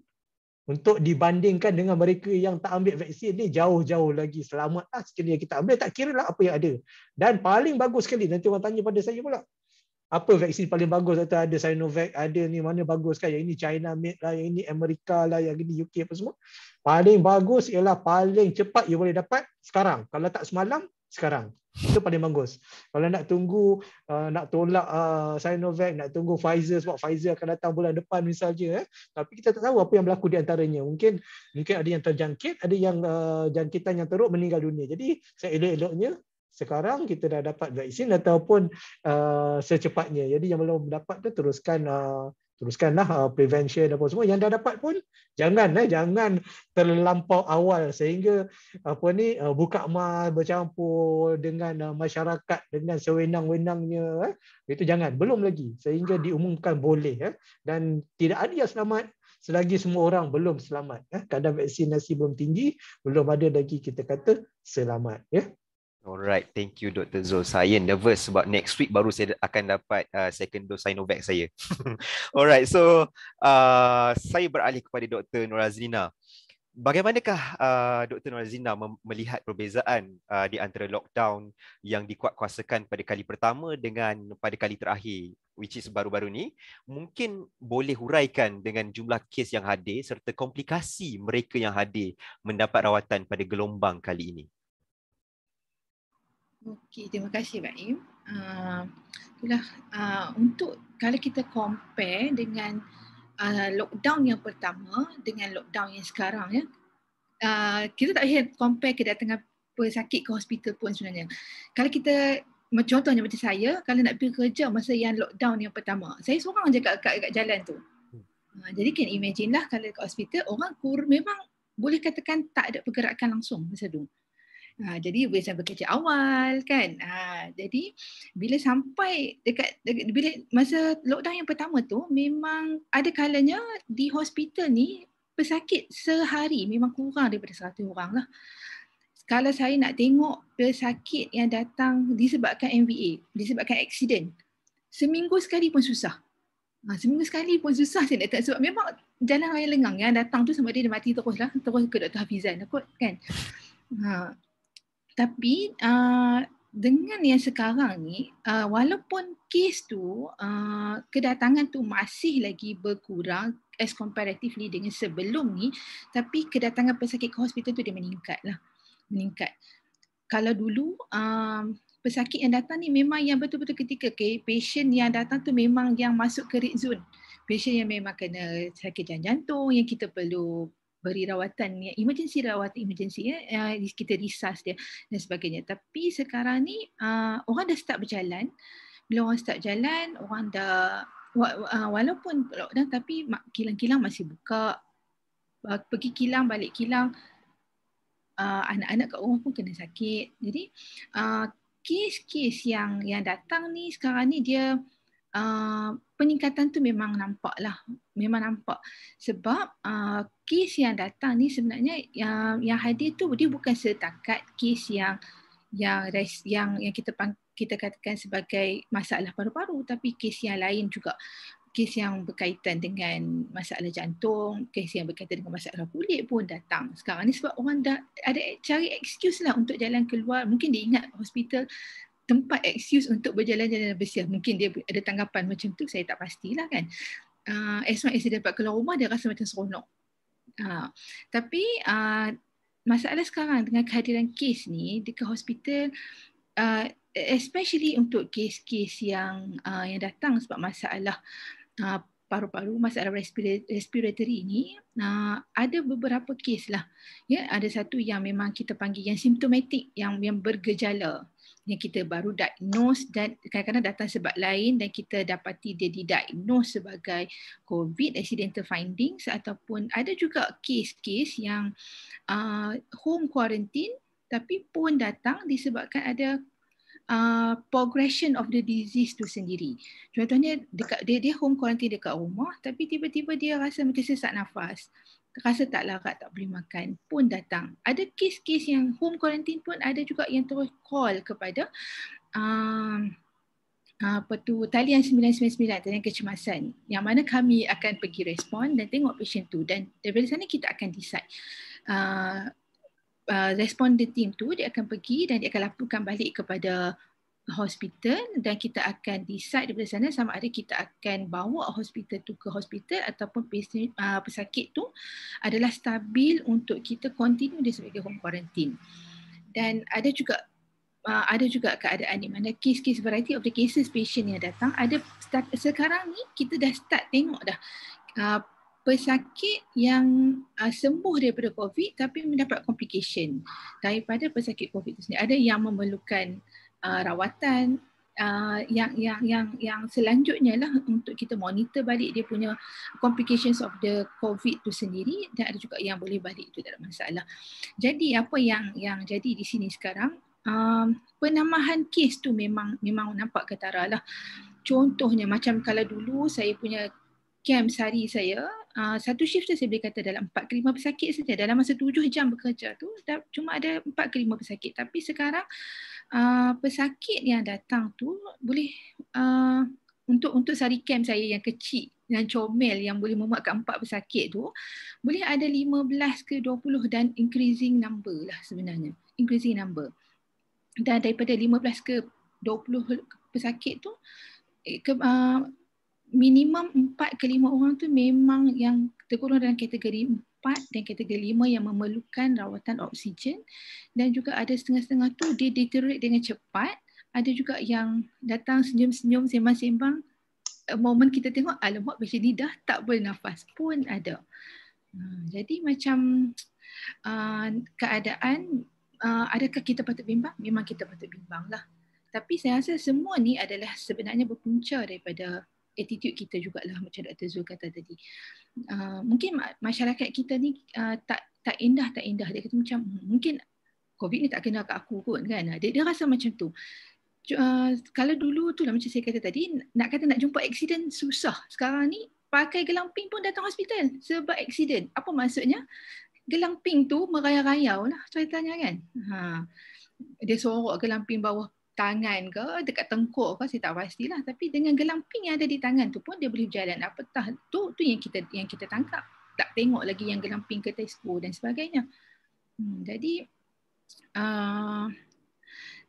untuk dibandingkan dengan mereka yang tak ambil vaksin ni, jauh-jauh lagi selamat lah sekiranya kita ambil. Tak kira lah apa yang ada. Dan paling bagus sekali, nanti orang tanya pada saya pula, apa vaksin paling bagus atau ada Sinovac, ada ni mana bagus kan? Yang ini China made lah, yang ini Amerika lah, yang ini UK apa semua. Paling bagus ialah paling cepat you boleh dapat sekarang. Kalau tak semalam, sekarang itu paling bagus. Kalau nak tunggu uh, nak tolak uh, Sinovac, nak tunggu Pfizer sebab Pfizer akan datang bulan depan misalnya eh. Tapi kita tak tahu apa yang berlaku di antaranya. Mungkin mungkin ada yang terjangkit, ada yang uh, jangkitan yang teruk meninggal dunia. Jadi saya seelok-eloknya sekarang kita dah dapat vaksin ataupun uh, secepatnya. Jadi yang belum dapat tu teruskan uh, teruskanlah uh, prevention apa semua yang dah dapat pun jangan eh jangan terlampau awal sehingga apa ni uh, buka mal bercampur dengan uh, masyarakat dengan sewenang-wenangnya eh itu jangan belum lagi sehingga diumumkan boleh eh dan tidak ada yang selamat selagi semua orang belum selamat eh kadar vaksinasi belum tinggi belum ada lagi kita kata selamat ya eh? Alright, thank you Dr. Zul. Saya nervous sebab next week baru saya akan dapat uh, second dose Sinovac saya. Alright, so uh, saya beralih kepada Dr. Nurazlina. Bagaimanakah uh, Dr. Nurazlina mem- melihat perbezaan uh, di antara lockdown yang dikuatkuasakan pada kali pertama dengan pada kali terakhir which is baru-baru ni mungkin boleh huraikan dengan jumlah kes yang hadir serta komplikasi mereka yang hadir mendapat rawatan pada gelombang kali ini. Okey, terima kasih Pak Im. Uh, uh, untuk kalau kita compare dengan uh, lockdown yang pertama dengan lockdown yang sekarang ya. Uh, kita tak boleh compare kedatangan pesakit ke hospital pun sebenarnya. Kalau kita contohnya macam saya, kalau nak pergi kerja masa yang lockdown yang pertama, saya seorang je kat, kat, kat jalan tu. Uh, jadi can imagine lah kalau kat hospital, orang kur memang boleh katakan tak ada pergerakan langsung masa dulu. Ha, jadi boleh sampai kerja awal kan. Ha, jadi bila sampai dekat, dekat bila masa lockdown yang pertama tu memang ada kalanya di hospital ni pesakit sehari memang kurang daripada 100 orang lah. Kalau saya nak tengok pesakit yang datang disebabkan MVA, disebabkan accident, seminggu sekali pun susah. Ha, seminggu sekali pun susah saya nak tengok. sebab memang jalan raya lengang yang datang tu sama dia, mati terus lah, terus ke Dr. Hafizan kot kan. Ha, tapi uh, dengan yang sekarang ni uh, walaupun kes tu uh, kedatangan tu masih lagi berkurang as comparatively dengan sebelum ni tapi kedatangan pesakit ke hospital tu dia meningkat lah meningkat kalau dulu um, pesakit yang datang ni memang yang betul-betul ketika okay, patient yang datang tu memang yang masuk ke red zone patient yang memang kena sakit jantung yang kita perlu beri rawatan ya emergency rawat emergency ya uh, kita risas dia dan sebagainya tapi sekarang ni uh, orang dah start berjalan bila orang start jalan orang dah ah, walaupun lockdown tapi kilang-kilang masih buka ah, pergi kilang balik kilang uh, anak-anak kat rumah pun kena sakit jadi uh, kes-kes yang yang datang ni sekarang ni dia uh, peningkatan tu memang nampak lah memang nampak sebab uh, kes yang datang ni sebenarnya yang yang hadir tu dia bukan setakat kes yang yang yang yang kita kita katakan sebagai masalah paru-paru tapi kes yang lain juga kes yang berkaitan dengan masalah jantung, kes yang berkaitan dengan masalah kulit pun datang. Sekarang ni sebab orang dah ada cari excuse lah untuk jalan keluar. Mungkin dia ingat hospital tempat excuse untuk berjalan-jalan dan bersih. Mungkin dia ada tanggapan macam tu, saya tak pastilah kan. Uh, as long as dia dapat keluar rumah, dia rasa macam seronok. Ha. Tapi uh, masalah sekarang dengan kehadiran kes ni dekat hospital uh, especially untuk kes-kes yang uh, yang datang sebab masalah uh, paru-paru masalah respiratory ini ah, ada beberapa kes lah ya ada satu yang memang kita panggil yang simptomatik yang yang bergejala yang kita baru diagnose dan kadang-kadang datang sebab lain dan kita dapati dia didiagnose sebagai COVID accidental findings ataupun ada juga kes-kes yang uh, home quarantine tapi pun datang disebabkan ada uh, progression of the disease tu sendiri. Contohnya dekat dia dia home quarantine dekat rumah tapi tiba-tiba dia rasa macam sesak nafas, rasa tak larat, tak boleh makan pun datang. Ada kes-kes yang home quarantine pun ada juga yang terus call kepada um, uh, apa tu talian 999 talian kecemasan yang mana kami akan pergi respon dan tengok patient tu dan dari sana kita akan decide uh, uh, responder team tu dia akan pergi dan dia akan laporkan balik kepada hospital dan kita akan decide daripada sana sama ada kita akan bawa hospital tu ke hospital ataupun uh, pesakit tu adalah stabil untuk kita continue dia sebagai home quarantine. Dan ada juga uh, ada juga keadaan di mana kes-kes variety of the cases patient yang datang ada start, sekarang ni kita dah start tengok dah uh, pesakit yang uh, sembuh daripada COVID tapi mendapat complication daripada pesakit COVID itu sendiri. Ada yang memerlukan uh, rawatan uh, yang yang yang yang selanjutnya lah untuk kita monitor balik dia punya complications of the COVID itu sendiri dan ada juga yang boleh balik itu dalam masalah. Jadi apa yang yang jadi di sini sekarang um, penambahan kes tu memang memang nampak ketara lah. Contohnya macam kalau dulu saya punya camp sehari saya, uh, satu shift tu saya boleh kata dalam 4 ke 5 pesakit saja. Dalam masa 7 jam bekerja tu, cuma ada 4 ke 5 pesakit. Tapi sekarang uh, pesakit yang datang tu boleh uh, untuk untuk sehari camp saya yang kecil dan comel yang boleh memuatkan empat pesakit tu boleh ada 15 ke 20 dan increasing number lah sebenarnya increasing number dan daripada 15 ke 20 pesakit tu eh, ke, uh, minimum 4 ke 5 orang tu memang yang tergolong dalam kategori 4 dan kategori 5 yang memerlukan rawatan oksigen dan juga ada setengah-setengah tu dia deteriorate dengan cepat ada juga yang datang senyum-senyum sembang-sembang eh, moment kita tengok alamak macam ni dah tak boleh nafas pun ada ha, jadi macam uh, keadaan uh, adakah kita patut bimbang? Memang kita patut bimbang lah. Tapi saya rasa semua ni adalah sebenarnya berpunca daripada attitude kita jugalah macam Dr. Zul kata tadi. Uh, mungkin masyarakat kita ni uh, tak tak indah tak indah dia kata macam hmm, mungkin COVID ni tak kena kat aku pun kan. Ah, dia, dia rasa macam tu. Uh, kalau dulu tu lah macam saya kata tadi nak kata nak jumpa accident susah. Sekarang ni pakai gelang pink pun datang hospital sebab accident. Apa maksudnya? Gelang pink tu merayau-rayau lah tanya kan. Ha. Dia sorok gelang pink bawah tangan ke dekat tengkuk ke saya tak pastilah tapi dengan gelang pink yang ada di tangan tu pun dia boleh berjalan apatah tu tu yang kita yang kita tangkap tak tengok lagi yang gelang pink ke Tesco dan sebagainya hmm, jadi uh,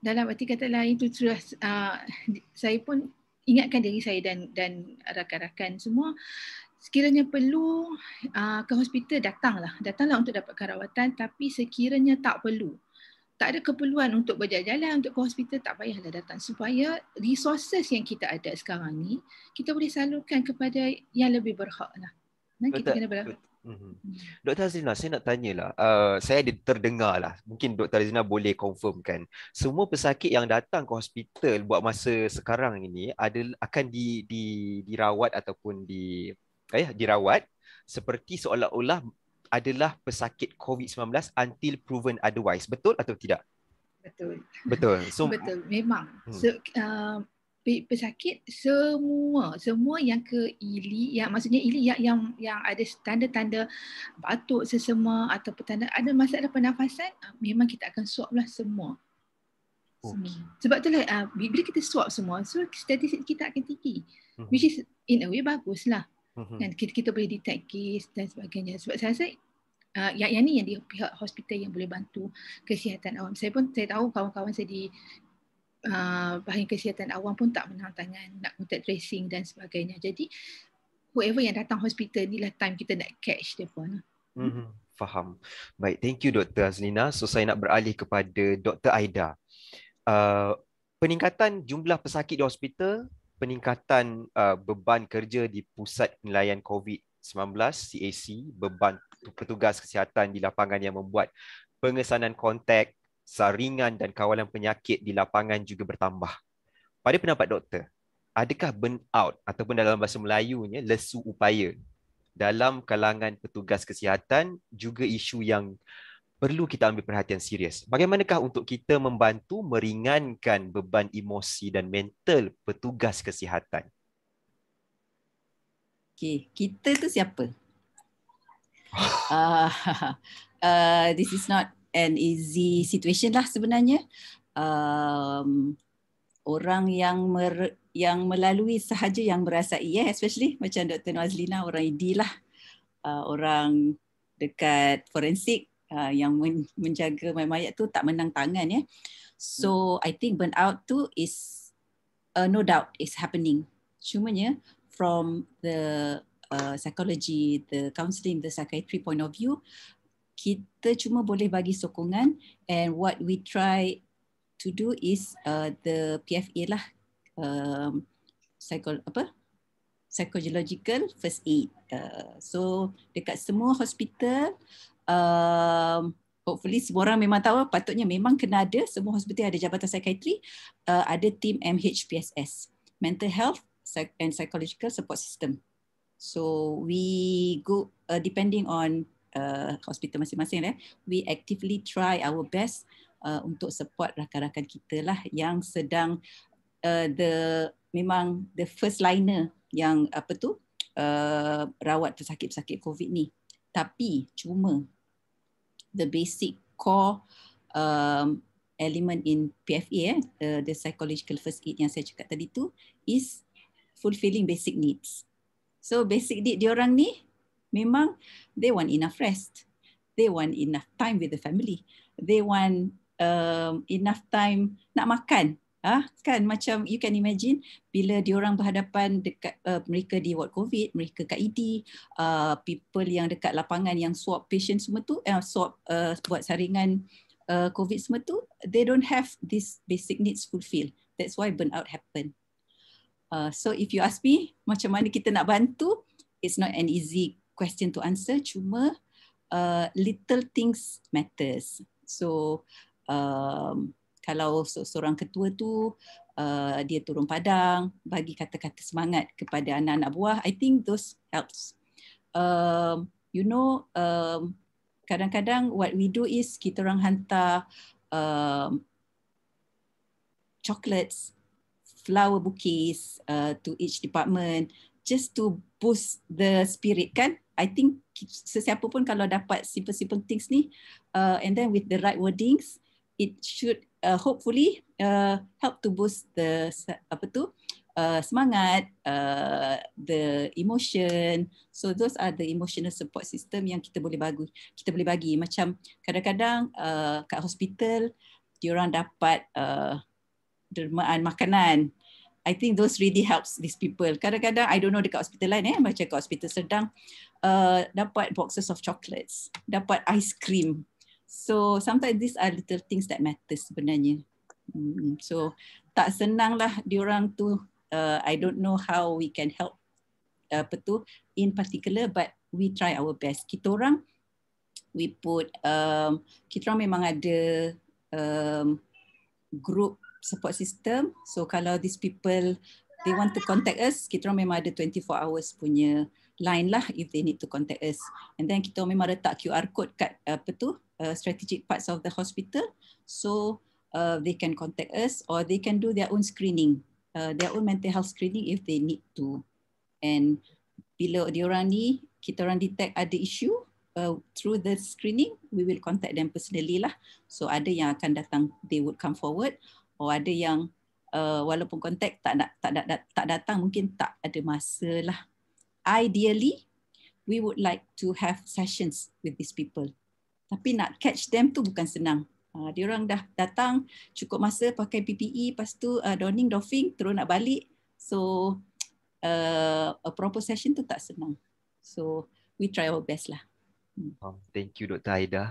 dalam arti kata lain tu terus uh, saya pun ingatkan diri saya dan dan rakan-rakan semua sekiranya perlu uh, ke hospital datanglah datanglah untuk dapatkan rawatan tapi sekiranya tak perlu tak ada keperluan untuk berjalan-jalan untuk ke hospital tak payahlah datang supaya resources yang kita ada sekarang ni kita boleh salurkan kepada yang lebih berhak lah. kita kena berhak. Mhm. Hmm. Doktor Azrina, saya nak tanyalah. Uh, saya ada terdengar lah. Mungkin Doktor Azrina boleh confirmkan. Semua pesakit yang datang ke hospital buat masa sekarang ini ada akan di, di, dirawat ataupun di eh, dirawat seperti seolah-olah adalah pesakit COVID-19 until proven otherwise. Betul atau tidak? Betul. Betul. So betul memang. Hmm. So uh, pesakit semua semua yang ke ili yang maksudnya ili yang yang yang ada tanda-tanda batuk sesama atau petanda ada masalah pernafasan uh, memang kita akan swablah semua. Okay. Oh. Sebab tu lah uh, bila kita swab semua so statistik kita akan tinggi. Hmm. Which is in a way baguslah. Mm-hmm. dan kita, kita boleh detect case dan sebagainya. Sebab saya rasa uh, yang, yang ni yang di pihak hospital yang boleh bantu kesihatan awam. Saya pun saya tahu kawan-kawan saya di uh, bahagian kesihatan awam pun tak menang tangan nak contact tracing dan sebagainya. Jadi whoever yang datang hospital ni lah time kita nak catch dia pun. Mm-hmm. Faham. Baik, thank you Dr. Azlina. So saya nak beralih kepada Dr. Aida. Uh, peningkatan jumlah pesakit di hospital peningkatan uh, beban kerja di pusat penilaian COVID-19 CAC beban petugas kesihatan di lapangan yang membuat pengesanan kontak, saringan dan kawalan penyakit di lapangan juga bertambah. Pada pendapat doktor, adakah burnout ataupun dalam bahasa Melayunya lesu upaya dalam kalangan petugas kesihatan juga isu yang perlu kita ambil perhatian serius. Bagaimanakah untuk kita membantu meringankan beban emosi dan mental petugas kesihatan? Okay, kita tu siapa? uh, uh, this is not an easy situation lah sebenarnya. Um, orang yang mer- yang melalui sahaja yang merasai, yeah, especially macam Dr. Nazlina, orang ID e lah. Uh, orang dekat forensik Uh, yang men- menjaga mayat-mayat tu tak menang tangan ya. Yeah. So hmm. I think burnout tu is uh, no doubt is happening. Cuma nya from the uh, psychology, the counselling, the psychiatry point of view, kita cuma boleh bagi sokongan and what we try to do is uh, the PFA lah um, psycho apa psychological first aid. Uh, so dekat semua hospital um, hopefully semua orang memang tahu patutnya memang kena ada semua hospital ada jabatan psychiatry uh, ada tim MHPSS mental health and psychological support system so we go uh, depending on uh, hospital masing-masing eh, we actively try our best uh, untuk support rakan-rakan kita lah yang sedang uh, the memang the first liner yang apa tu uh, rawat pesakit-pesakit covid ni tapi cuma the basic core um, element in PFA eh, the, the psychological first aid yang saya cakap tadi tu is fulfilling basic needs so basic need dia orang ni memang they want enough rest they want enough time with the family they want um, enough time nak makan ah kan macam you can imagine bila diorang berhadapan dekat uh, mereka di ward covid mereka kat ED uh, people yang dekat lapangan yang swab patient semua tu uh, swab uh, buat saringan uh, covid semua tu they don't have this basic needs fulfilled that's why burnout happen uh, so if you ask me macam mana kita nak bantu it's not an easy question to answer cuma uh, little things matters so um, kalau seorang ketua tu uh, dia turun padang bagi kata-kata semangat kepada anak-anak buah i think those helps um you know um kadang-kadang what we do is kita orang hantar um chocolates flower bouquets uh, to each department just to boost the spirit kan i think sesiapa pun kalau dapat simple simple things ni uh, and then with the right wordings it should uh, hopefully uh, help to boost the apa tu uh, semangat, uh, the emotion. So those are the emotional support system yang kita boleh bagi. Kita boleh bagi macam kadang-kadang uh, kat hospital, diorang dapat uh, dermaan makanan. I think those really helps these people. Kadang-kadang I don't know dekat hospital lain eh, macam kat hospital sedang uh, dapat boxes of chocolates, dapat ice cream. So sometimes these are little things that matters sebenarnya. Mm, so tak senang lah diorang tu. Uh, I don't know how we can help apa tu in particular but we try our best. Kita orang we put um, kita orang memang ada um, group support system. So kalau these people they want to contact us, kita orang memang ada 24 hours punya line lah if they need to contact us. And then kita memang letak QR code kat apa tu uh, strategic parts of the hospital. So uh, they can contact us or they can do their own screening, uh, their own mental health screening if they need to. And bila diorang ni, kita orang detect ada issue. Uh, through the screening, we will contact them personally lah. So ada yang akan datang, they would come forward. Or ada yang uh, walaupun contact tak nak tak tak tak datang mungkin tak ada masa lah. Ideally, we would like to have sessions with these people tapi nak catch them tu bukan senang. Uh, dia orang dah datang cukup masa pakai PPE lepas tu uh, donning doffing terus nak balik. So uh, a proper session tu tak senang. So we try our best lah. Hmm. Oh, thank you Dr. Aida.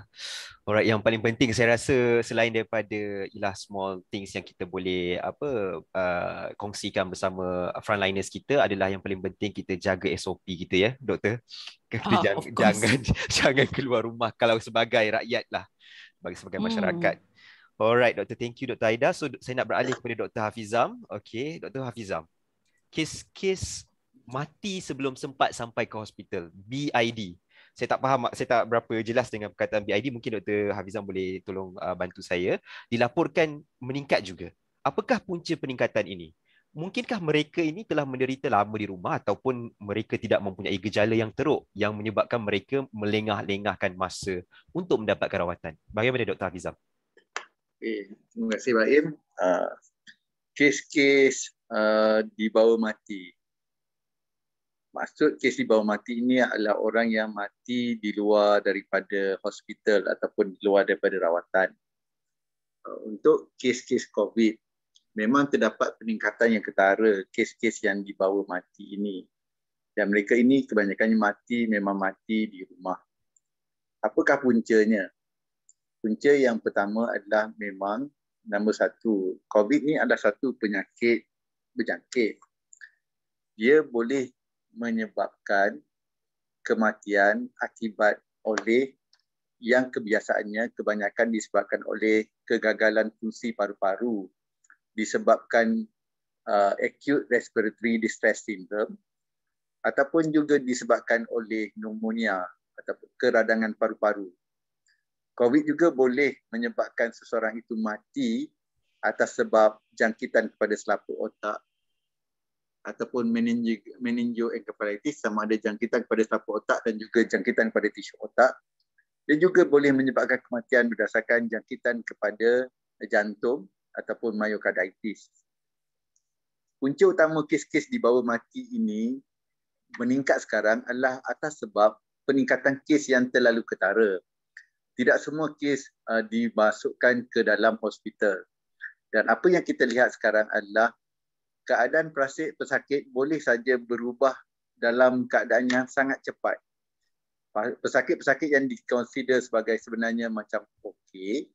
Alright, yang paling penting saya rasa selain daripada ialah small things yang kita boleh apa uh, kongsikan bersama frontliners kita adalah yang paling penting kita jaga SOP kita ya, doktor. Kita oh, jangan, jangan jangan keluar rumah kalau sebagai rakyat lah bagi sebagai hmm. masyarakat. Alright, doktor. Thank you Dr. Aida. So saya nak beralih kepada Dr. Hafizam. Okay, Dr. Hafizam. Kes-kes mati sebelum sempat sampai ke hospital. BID saya tak faham saya tak berapa jelas dengan perkataan BID mungkin Dr Hafizan boleh tolong uh, bantu saya dilaporkan meningkat juga apakah punca peningkatan ini mungkinkah mereka ini telah menderita lama di rumah ataupun mereka tidak mempunyai gejala yang teruk yang menyebabkan mereka melengah-lengahkan masa untuk mendapatkan rawatan bagaimana Dr Hafizan okay. terima kasih Baim uh, kes-kes uh, dibawa mati Maksud kes di bawah mati ini adalah orang yang mati di luar daripada hospital ataupun di luar daripada rawatan. Uh, untuk kes-kes COVID, memang terdapat peningkatan yang ketara kes-kes yang dibawa mati ini. Dan mereka ini kebanyakannya mati, memang mati di rumah. Apakah puncanya? Punca yang pertama adalah memang nombor satu. COVID ini adalah satu penyakit berjangkit. Dia boleh menyebabkan kematian akibat oleh yang kebiasaannya kebanyakan disebabkan oleh kegagalan fungsi paru-paru disebabkan uh, acute respiratory distress syndrome ataupun juga disebabkan oleh pneumonia ataupun keradangan paru-paru. COVID juga boleh menyebabkan seseorang itu mati atas sebab jangkitan kepada selaput otak ataupun meningg- meningioencephalitis sama ada jangkitan kepada selaput otak dan juga jangkitan kepada tisu otak dia juga boleh menyebabkan kematian berdasarkan jangkitan kepada jantung ataupun myocarditis punca utama kes-kes bawah mati ini meningkat sekarang adalah atas sebab peningkatan kes yang terlalu ketara tidak semua kes uh, dimasukkan ke dalam hospital dan apa yang kita lihat sekarang adalah keadaan prasik pesakit boleh saja berubah dalam keadaan yang sangat cepat. Pesakit-pesakit yang dikonsider sebagai sebenarnya macam okey,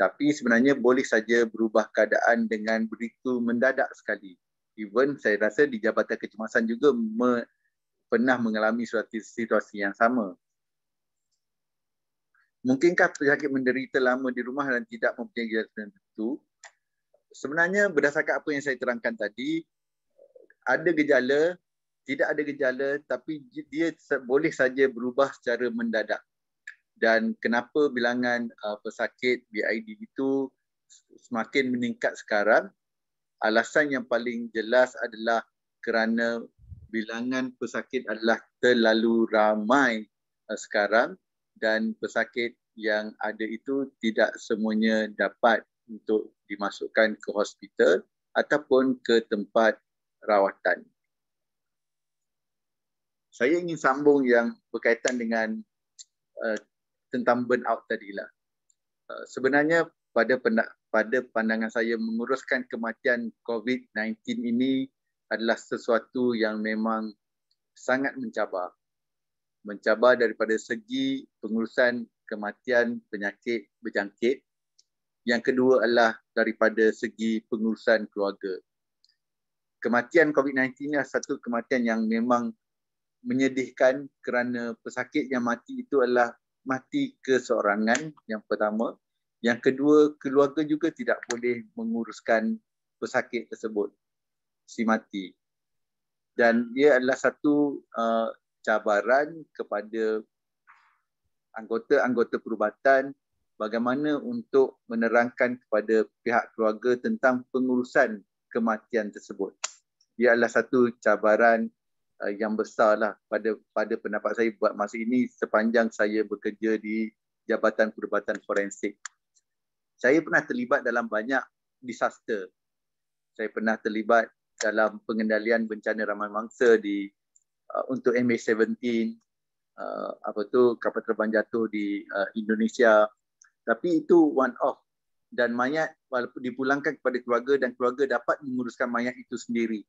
tapi sebenarnya boleh saja berubah keadaan dengan begitu mendadak sekali. Even saya rasa di Jabatan Kecemasan juga me- pernah mengalami suatu situasi yang sama. Mungkinkah pesakit menderita lama di rumah dan tidak mempunyai gejala tertentu? sebenarnya berdasarkan apa yang saya terangkan tadi ada gejala tidak ada gejala tapi dia boleh saja berubah secara mendadak dan kenapa bilangan uh, pesakit BID itu semakin meningkat sekarang alasan yang paling jelas adalah kerana bilangan pesakit adalah terlalu ramai uh, sekarang dan pesakit yang ada itu tidak semuanya dapat untuk dimasukkan ke hospital ataupun ke tempat rawatan. Saya ingin sambung yang berkaitan dengan uh, tentang burnout tadilah. Uh, sebenarnya pada pada pandangan saya menguruskan kematian COVID-19 ini adalah sesuatu yang memang sangat mencabar. Mencabar daripada segi pengurusan kematian penyakit berjangkit yang kedua adalah daripada segi pengurusan keluarga. Kematian COVID-19 ini satu kematian yang memang menyedihkan kerana pesakit yang mati itu adalah mati keseorangan yang pertama. Yang kedua, keluarga juga tidak boleh menguruskan pesakit tersebut si mati. Dan ia adalah satu uh, cabaran kepada anggota-anggota perubatan bagaimana untuk menerangkan kepada pihak keluarga tentang pengurusan kematian tersebut. Ia adalah satu cabaran uh, yang lah pada pada pendapat saya buat masa ini sepanjang saya bekerja di Jabatan Perubatan Forensik. Saya pernah terlibat dalam banyak disaster. Saya pernah terlibat dalam pengendalian bencana ramai mangsa di uh, untuk ma 17 uh, apa tu kapal terbang jatuh di uh, Indonesia tapi itu one off dan mayat walaupun dipulangkan kepada keluarga dan keluarga dapat menguruskan mayat itu sendiri.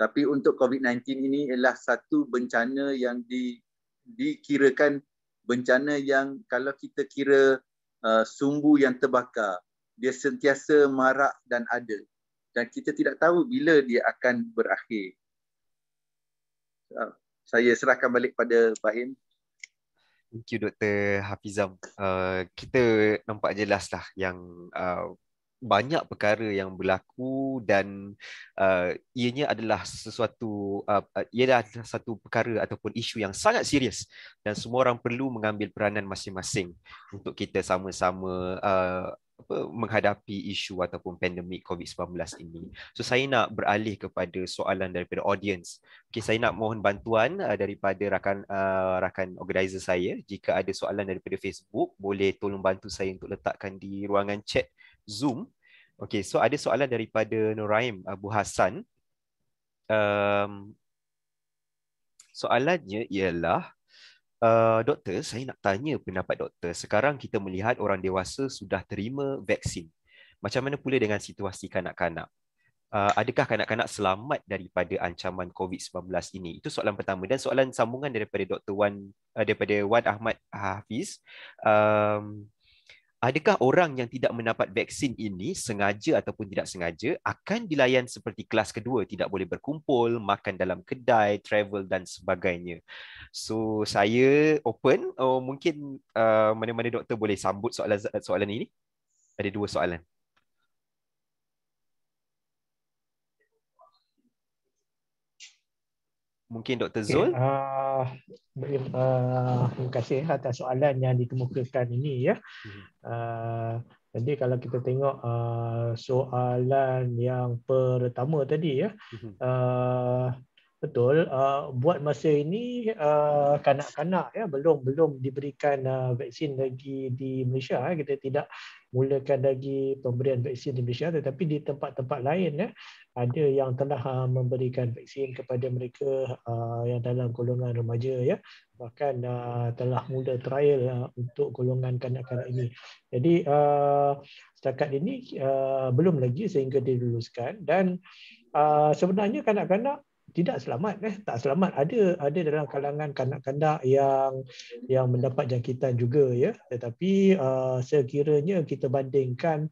Tapi untuk COVID-19 ini ialah satu bencana yang di, dikirakan bencana yang kalau kita kira uh, sumbu yang terbakar, dia sentiasa marak dan ada. Dan kita tidak tahu bila dia akan berakhir. Uh, saya serahkan balik pada Fahim thank you Dr. Hafizam. Uh, kita nampak jelas lah yang uh, banyak perkara yang berlaku dan uh, ianya adalah sesuatu uh, uh adalah satu perkara ataupun isu yang sangat serius dan semua orang perlu mengambil peranan masing-masing untuk kita sama-sama uh, apa menghadapi isu ataupun pandemik COVID-19 ini. So saya nak beralih kepada soalan daripada audience. Okay, saya nak mohon bantuan uh, daripada rakan uh, rakan organizer saya. Jika ada soalan daripada Facebook, boleh tolong bantu saya untuk letakkan di ruangan chat Zoom. Okay, so ada soalan daripada Nuraim Abu Hassan. Um, soalannya ialah uh, doktor, saya nak tanya pendapat doktor. Sekarang kita melihat orang dewasa sudah terima vaksin. Macam mana pula dengan situasi kanak-kanak? Uh, adakah kanak-kanak selamat daripada ancaman COVID-19 ini? Itu soalan pertama dan soalan sambungan daripada Dr. Wan uh, daripada Wan Ahmad Hafiz. uh, adakah orang yang tidak mendapat vaksin ini sengaja ataupun tidak sengaja akan dilayan seperti kelas kedua tidak boleh berkumpul makan dalam kedai travel dan sebagainya so saya open oh, mungkin uh, mana-mana doktor boleh sambut soalan soalan ini ada dua soalan Mungkin Dr. Zul. Okay. Uh, berim, uh, ah, terima kasih eh, atas soalan yang dikemukakan ini ya. Uh, jadi kalau kita tengok uh, soalan yang pertama tadi ya. Uh, betul uh, buat masa ini uh, kanak-kanak ya belum belum diberikan uh, vaksin lagi di Malaysia eh, kita tidak mulakan lagi pemberian vaksin di Malaysia tetapi di tempat-tempat lain ya ada yang telah ah, memberikan vaksin kepada mereka ah, yang dalam golongan remaja ya bahkan ah, telah mula trial untuk golongan kanak-kanak ini jadi setakat ini belum lagi sehingga diluluskan dan sebenarnya kanak-kanak tidak selamat eh tak selamat ada ada dalam kalangan kanak-kanak yang yang mendapat jangkitan juga ya tetapi uh, sekiranya kita bandingkan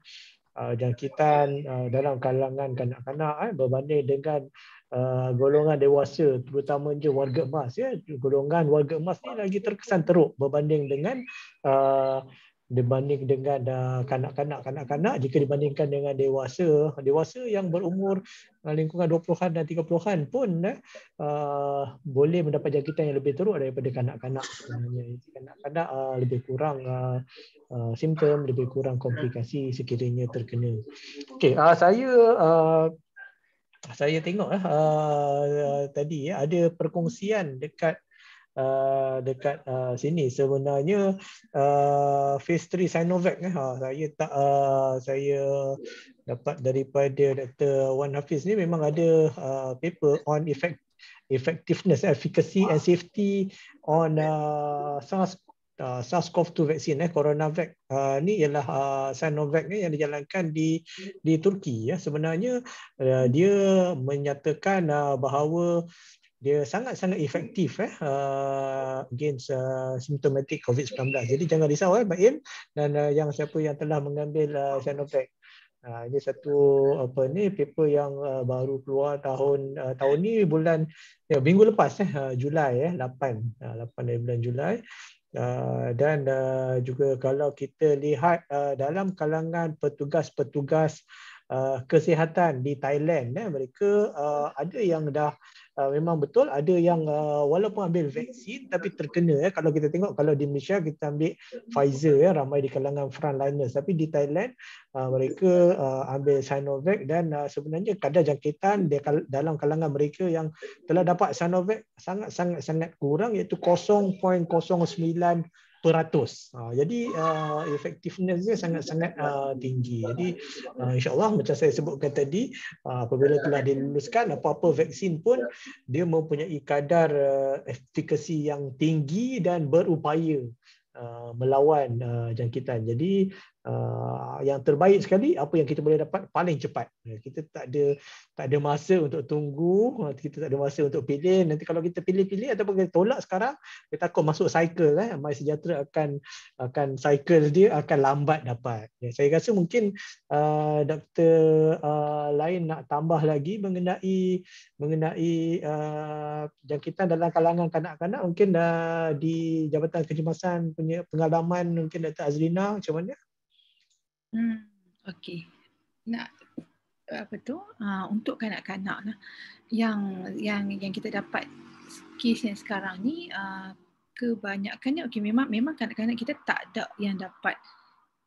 uh, jangkitan uh, dalam kalangan kanak-kanak eh berbanding dengan uh, golongan dewasa terutamanya warga emas ya golongan warga emas ni lagi terkesan teruk berbanding dengan uh, dibanding dengan ah, kanak-kanak uh, kanak-kanak jika dibandingkan dengan dewasa dewasa yang berumur ah, lingkungan 20-an dan 30-an pun eh, uh, boleh mendapat jangkitan yang lebih teruk daripada kanak-kanak kanak-kanak uh, lebih kurang uh, uh, simptom lebih kurang komplikasi sekiranya terkena okey uh, saya uh, saya tengok uh, uh, tadi uh, ada perkongsian dekat uh, dekat uh, sini sebenarnya uh, phase 3 Sinovac eh ha, saya tak uh, saya dapat daripada Dr Wan Hafiz ni memang ada uh, paper on effect effectiveness efficacy and safety on uh, SARS Uh, SARS-CoV-2 vaksin eh CoronaVac uh, ni ialah uh, Sinovac ni yang dijalankan di di Turki ya sebenarnya uh, dia menyatakan uh, bahawa dia sangat-sangat efektif eh uh, against uh, symptomatic COVID-19. Jadi jangan risau eh Baim dan uh, yang siapa yang telah mengambil uh, Sinovac. Uh, ini satu apa ni paper yang uh, baru keluar tahun uh, tahun ni bulan ya minggu lepas eh uh, Julai eh 8 8 uh, dari bulan Julai. Uh, dan uh, juga kalau kita lihat uh, dalam kalangan petugas-petugas Uh, kesihatan di Thailand ya mereka uh, ada yang dah uh, memang betul ada yang uh, walaupun ambil vaksin tapi terkena ya kalau kita tengok kalau di Malaysia kita ambil Pfizer ya ramai di kalangan frontliners tapi di Thailand uh, mereka uh, ambil Sinovac dan uh, sebenarnya kadar jangkitan di kal- dalam kalangan mereka yang telah dapat Sinovac sangat sangat sangat kurang iaitu 0.09 peratus. Ah, jadi uh, ah, efektifness dia sangat-sangat uh, tinggi. Jadi uh, insyaAllah macam saya sebutkan tadi, uh, apabila telah diluluskan, apa-apa vaksin pun dia mempunyai kadar uh, efikasi yang tinggi dan berupaya uh, melawan uh, jangkitan. Jadi Ah, yang terbaik sekali apa yang kita boleh dapat paling cepat ya, kita tak ada tak ada masa untuk tunggu kita tak ada masa untuk pilih nanti kalau kita pilih-pilih ataupun kita tolak sekarang kita takut masuk cycle eh mai sejahtera akan akan cycle dia akan lambat dapat ya, saya rasa mungkin uh, doktor uh, lain nak tambah lagi mengenai mengenai uh, jangkitan dalam kalangan kanak-kanak mungkin uh, di Jabatan Kecemasan punya pengalaman mungkin Dr. Azrina macam mana Hmm, okay. Nak apa tu? Uh, untuk kanak-kanak lah. Yang yang yang kita dapat kes yang sekarang ni uh, kebanyakannya okay memang memang kanak-kanak kita tak ada yang dapat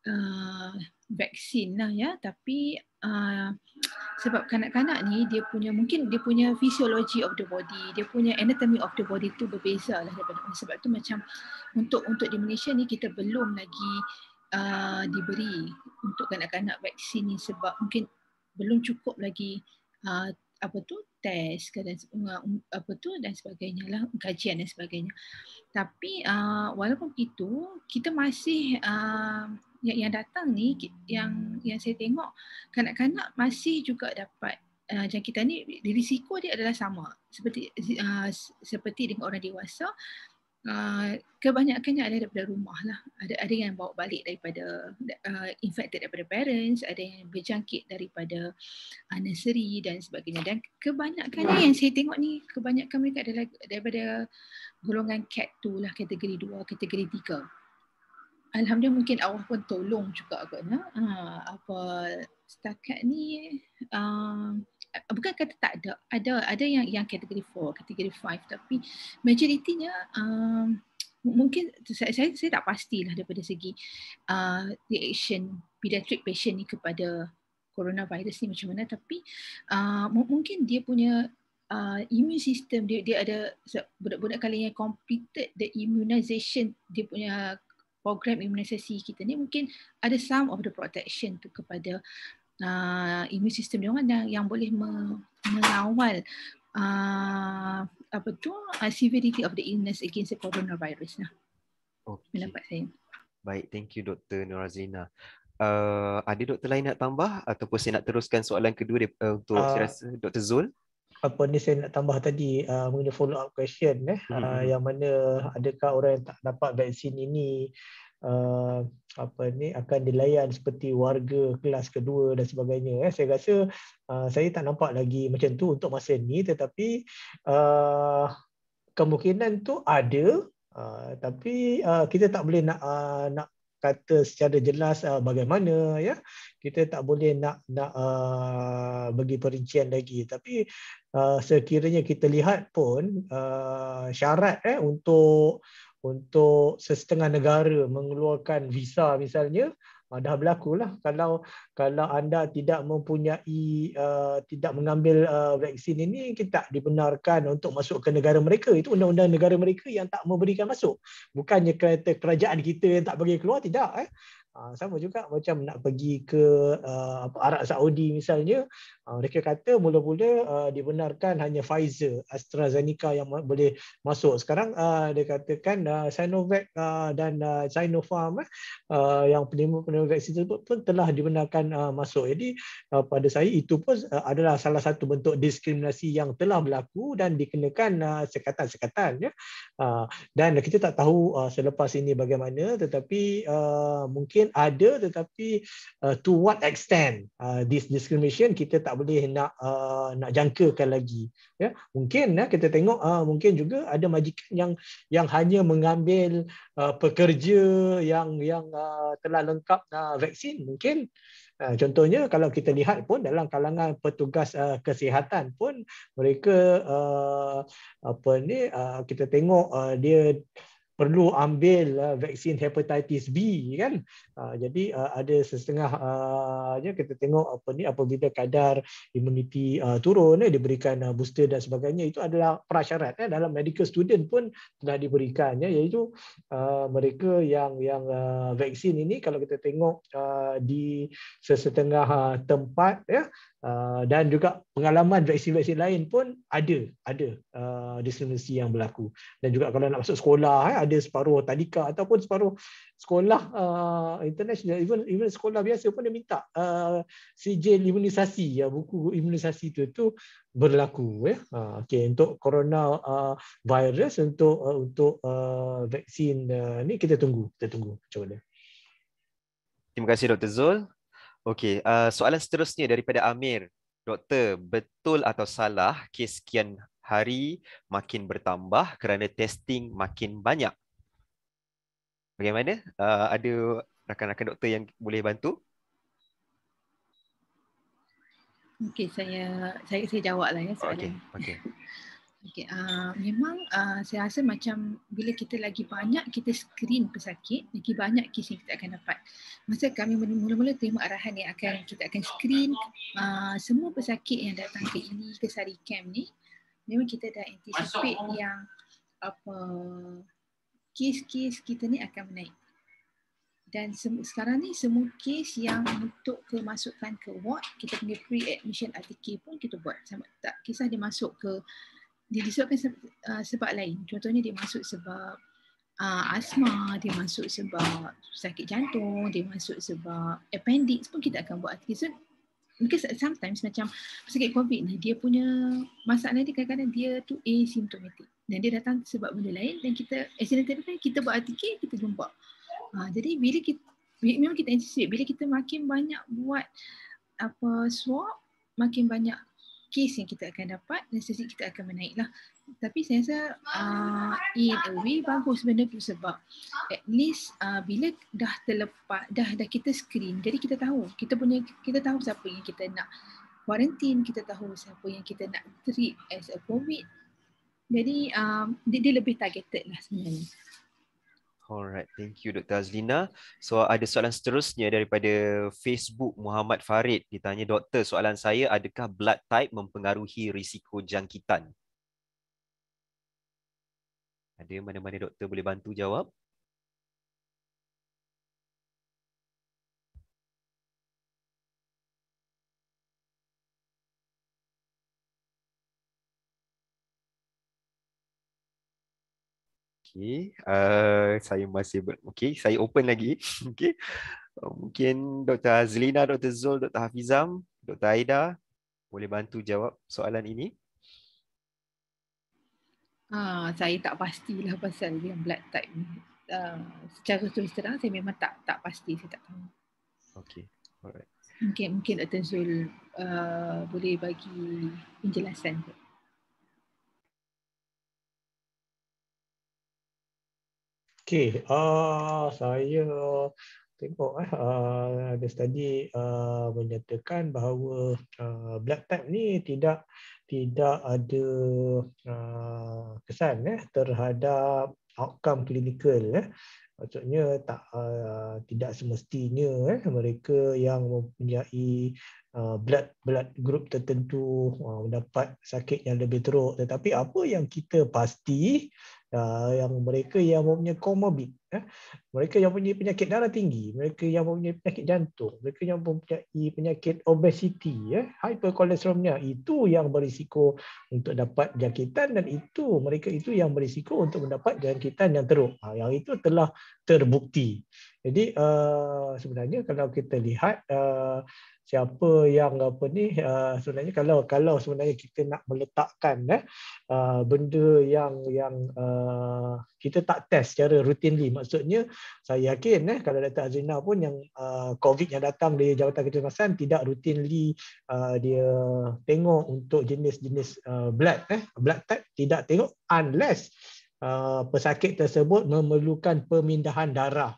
uh, vaksin lah ya tapi uh, sebab kanak-kanak ni dia punya mungkin dia punya fisiologi of the body dia punya anatomy of the body tu berbeza lah daripada sebab tu macam untuk untuk di Malaysia ni kita belum lagi uh, diberi untuk kanak-kanak vaksin ni sebab mungkin belum cukup lagi uh, apa tu test dan um, um, apa tu dan sebagainya lah kajian dan sebagainya. Tapi uh, walaupun itu kita masih uh, yang, yang datang ni yang yang saya tengok kanak-kanak masih juga dapat uh, jangkitan ni risiko dia adalah sama seperti uh, seperti dengan orang dewasa Ah, kebanyakannya ada daripada rumah lah. Ada ada yang bawa balik daripada uh, infected daripada parents, ada yang berjangkit daripada uh, nursery dan sebagainya. Dan kebanyakannya yang saya tengok ni, kebanyakan mereka adalah daripada golongan cat tu lah, kategori dua, kategori tiga. Alhamdulillah mungkin Allah pun tolong juga agaknya. Uh, apa setakat ni, uh, bukan kata tak ada ada ada yang yang kategori 4 kategori 5 tapi majoritinya um, mungkin saya, saya saya tak pastilah daripada segi uh, reaction pediatric patient ni kepada coronavirus ni macam mana tapi uh, mungkin dia punya uh, immune system dia dia ada budak-budak kali yang completed the immunization dia punya program imunisasi kita ni mungkin ada some of the protection tu kepada uh, ah, imun sistem dia orang yang, yang boleh me- uh, apa tu uh, severity of the illness against the coronavirus lah. Okay. Mendapat saya. Baik, thank you Dr. Nurazina. Uh, ada doktor lain nak tambah ataupun saya nak teruskan soalan kedua uh, untuk uh, saya rasa Dr. Zul? Apa ni saya nak tambah tadi uh, mengenai follow up question eh, mm-hmm. uh, yang mana adakah orang yang tak dapat vaksin ini Uh, apa ni akan dilayan seperti warga kelas kedua dan sebagainya eh saya rasa uh, saya tak nampak lagi macam tu untuk masa ni tetapi uh, kemungkinan tu ada uh, tapi uh, kita tak boleh nak uh, nak kata secara jelas uh, bagaimana ya kita tak boleh nak nak uh, bagi perincian lagi tapi uh, sekiranya kita lihat pun uh, syarat eh untuk untuk sesetengah negara mengeluarkan visa misalnya uh, dah berlaku lah kalau kalau anda tidak mempunyai uh, tidak mengambil uh, vaksin ini kita tak dibenarkan untuk masuk ke negara mereka itu undang-undang negara mereka yang tak memberikan masuk bukannya kereta kerajaan kita yang tak bagi keluar tidak eh sama juga macam nak pergi ke uh, Arab Saudi misalnya Ah, mereka kata mula-mula uh, dibenarkan hanya Pfizer, AstraZeneca yang ma- boleh masuk. Sekarang uh, dia katakan uh, Sinovac uh, dan uh, Sinopharm uh, yang penerima-penerima vaksin itu pun telah dibenarkan uh, masuk. Jadi uh, pada saya itu pun uh, adalah salah satu bentuk diskriminasi yang telah berlaku dan dikenakan uh, sekatan-sekatan. Ya. Uh, dan kita tak tahu uh, selepas ini bagaimana tetapi uh, mungkin ada tetapi uh, to what extent uh, this discrimination kita tak boleh nak uh, nak jangkakan lagi ya mungkin ya kita tengok uh, mungkin juga ada majikan yang yang hanya mengambil uh, pekerja yang yang uh, telah lengkap uh, vaksin mungkin uh, contohnya kalau kita lihat pun dalam kalangan petugas uh, kesihatan pun mereka uh, apa ni uh, kita tengok uh, dia uh, perlu ambil uh, vaksin hepatitis B kan uh, jadi uh, ada setengah uh, kita tengok apa ni apabila kadar imuniti uh, turun eh, diberikan uh, booster dan sebagainya itu adalah prasyarat eh. dalam medical student pun telah diberikan ya iaitu uh, mereka yang yang uh, vaksin ini kalau kita tengok uh, di sesetengah uh, tempat ya Uh, dan juga pengalaman vaksin-vaksin lain pun ada ada uh, diskriminasi yang berlaku dan juga kalau nak masuk sekolah eh, ada separuh tadika ataupun separuh sekolah uh, international even even sekolah biasa pun dia minta uh, sijil imunisasi ya buku imunisasi itu tu berlaku ya uh, okey untuk corona uh, virus untuk uh, untuk uh, vaksin uh, ni kita tunggu kita tunggu macam mana Terima kasih Dr. Zul. Okey, uh, soalan seterusnya daripada Amir. Doktor, betul atau salah kes sekian hari makin bertambah kerana testing makin banyak? Bagaimana? Uh, ada rakan-rakan doktor yang boleh bantu? Okey, saya saya saya jawablah ya soalan. Okey, okey. Okay, uh, ah, memang uh, saya rasa macam bila kita lagi banyak kita screen pesakit, lagi banyak kes yang kita akan dapat. Masa kami mula-mula terima arahan yang akan kita akan screen uh, semua pesakit yang datang ke ini ke Sari Camp ni, memang kita dah anticipate Masuk. yang apa kes-kes kita ni akan menaik. Dan sekarang ni semua kes yang untuk kemasukan ke ward, kita punya pre-admission RTK pun kita buat. tak kisah dia masuk ke dia disebabkan uh, sebab, lain. Contohnya dia masuk sebab uh, asma, dia masuk sebab sakit jantung, dia masuk sebab appendix pun kita akan buat. So, because sometimes macam sakit COVID ni, dia punya masalah dia kadang-kadang dia tu asymptomatic. Dan dia datang sebab benda lain dan kita accidental kan kita buat RTK, kita jumpa. Uh, jadi bila kita, memang kita anticipate, bila kita makin banyak buat apa swap makin banyak kes yang kita akan dapat dan sesik kita akan menaiklah. Tapi saya rasa uh, in a way bagus benda tu sebab at least uh, bila dah terlepas, dah dah kita screen jadi kita tahu, kita punya kita tahu siapa yang kita nak quarantine, kita tahu siapa yang kita nak treat as a COVID. Jadi um, dia, dia lebih targeted lah sebenarnya. Hmm. Alright, thank you Dr. Azlina. So ada soalan seterusnya daripada Facebook Muhammad Farid. Dia tanya, Doktor, soalan saya adakah blood type mempengaruhi risiko jangkitan? Ada mana-mana doktor boleh bantu jawab? Okay, uh, eh, saya masih ber- okay. Saya open lagi. Okay, uh, eh, mungkin Dr. Azlina, Dr. Zul, Dr. Hafizam, Dr. Aida boleh bantu jawab soalan ini. Ah, saya tak pastilah pasal yang blood type ni. Uh, secara terus terang saya memang tak tak pasti saya tak tahu. Okay, alright. Mungkin mungkin Dr. Zul uh, boleh bagi penjelasan. Ke. Okay, uh, ah, saya tengok uh, ada study uh, menyatakan bahawa uh, blood type ni tidak tidak ada uh, kesan eh, terhadap outcome klinikal Eh. Maksudnya tak uh, tidak semestinya eh, mereka yang mempunyai blood blood group tertentu mendapat sakit yang lebih teruk tetapi apa yang kita pasti Ah, yang mereka yang mempunyai comorbid eh? mereka yang mempunyai penyakit darah tinggi mereka yang mempunyai penyakit jantung mereka yang mempunyai penyakit obesiti ya hypercholesterolemia itu yang berisiko untuk dapat jangkitan dan itu mereka itu yang berisiko untuk mendapat jangkitan yang teruk ah, yang itu telah terbukti jadi ah, sebenarnya kalau kita lihat siapa yang apa ni uh, sebenarnya kalau kalau sebenarnya kita nak meletakkan eh uh, benda yang yang uh, kita tak test secara rutinly maksudnya saya yakin eh kalau Dr. Azrina pun yang uh, covid yang datang dari Jabatan Kecemasan tidak rutinly uh, dia tengok untuk jenis-jenis uh, blood eh blood type tidak tengok unless Uh, pesakit tersebut memerlukan pemindahan darah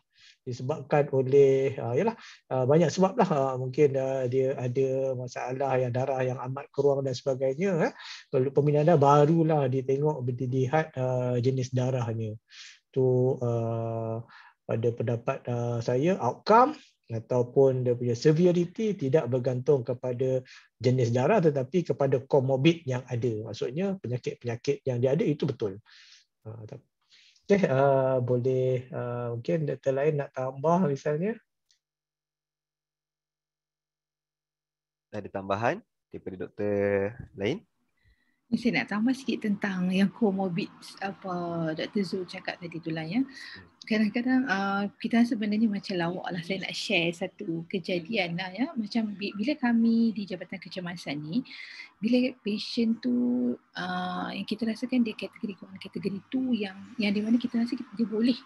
disebabkan oleh uh, yalah uh, banyak sebablah uh, ah, mungkin uh, dia ada masalah yang darah yang amat keruang dan sebagainya eh. lalu pembinaan dah barulah ditengok dilihat uh, jenis darahnya tu uh, pada pendapat uh, saya outcome ataupun dia punya severity tidak bergantung kepada jenis darah tetapi kepada comorbid yang ada maksudnya penyakit-penyakit yang dia ada itu betul uh, tapi Okay, eh, uh, boleh uh, mungkin doktor lain nak tambah misalnya. Ada tambahan daripada doktor lain? Saya nak tambah sikit tentang yang comorbid apa Dr. Zul cakap tadi tu lah ya. Hmm. Kadang-kadang uh, kita sebenarnya macam lawak lah. Saya nak share satu kejadian lah ya. Macam bila kami di Jabatan Kecemasan ni, bila patient tu uh, yang kita rasakan dia kategori kategori tu yang yang di mana kita rasa dia boleh.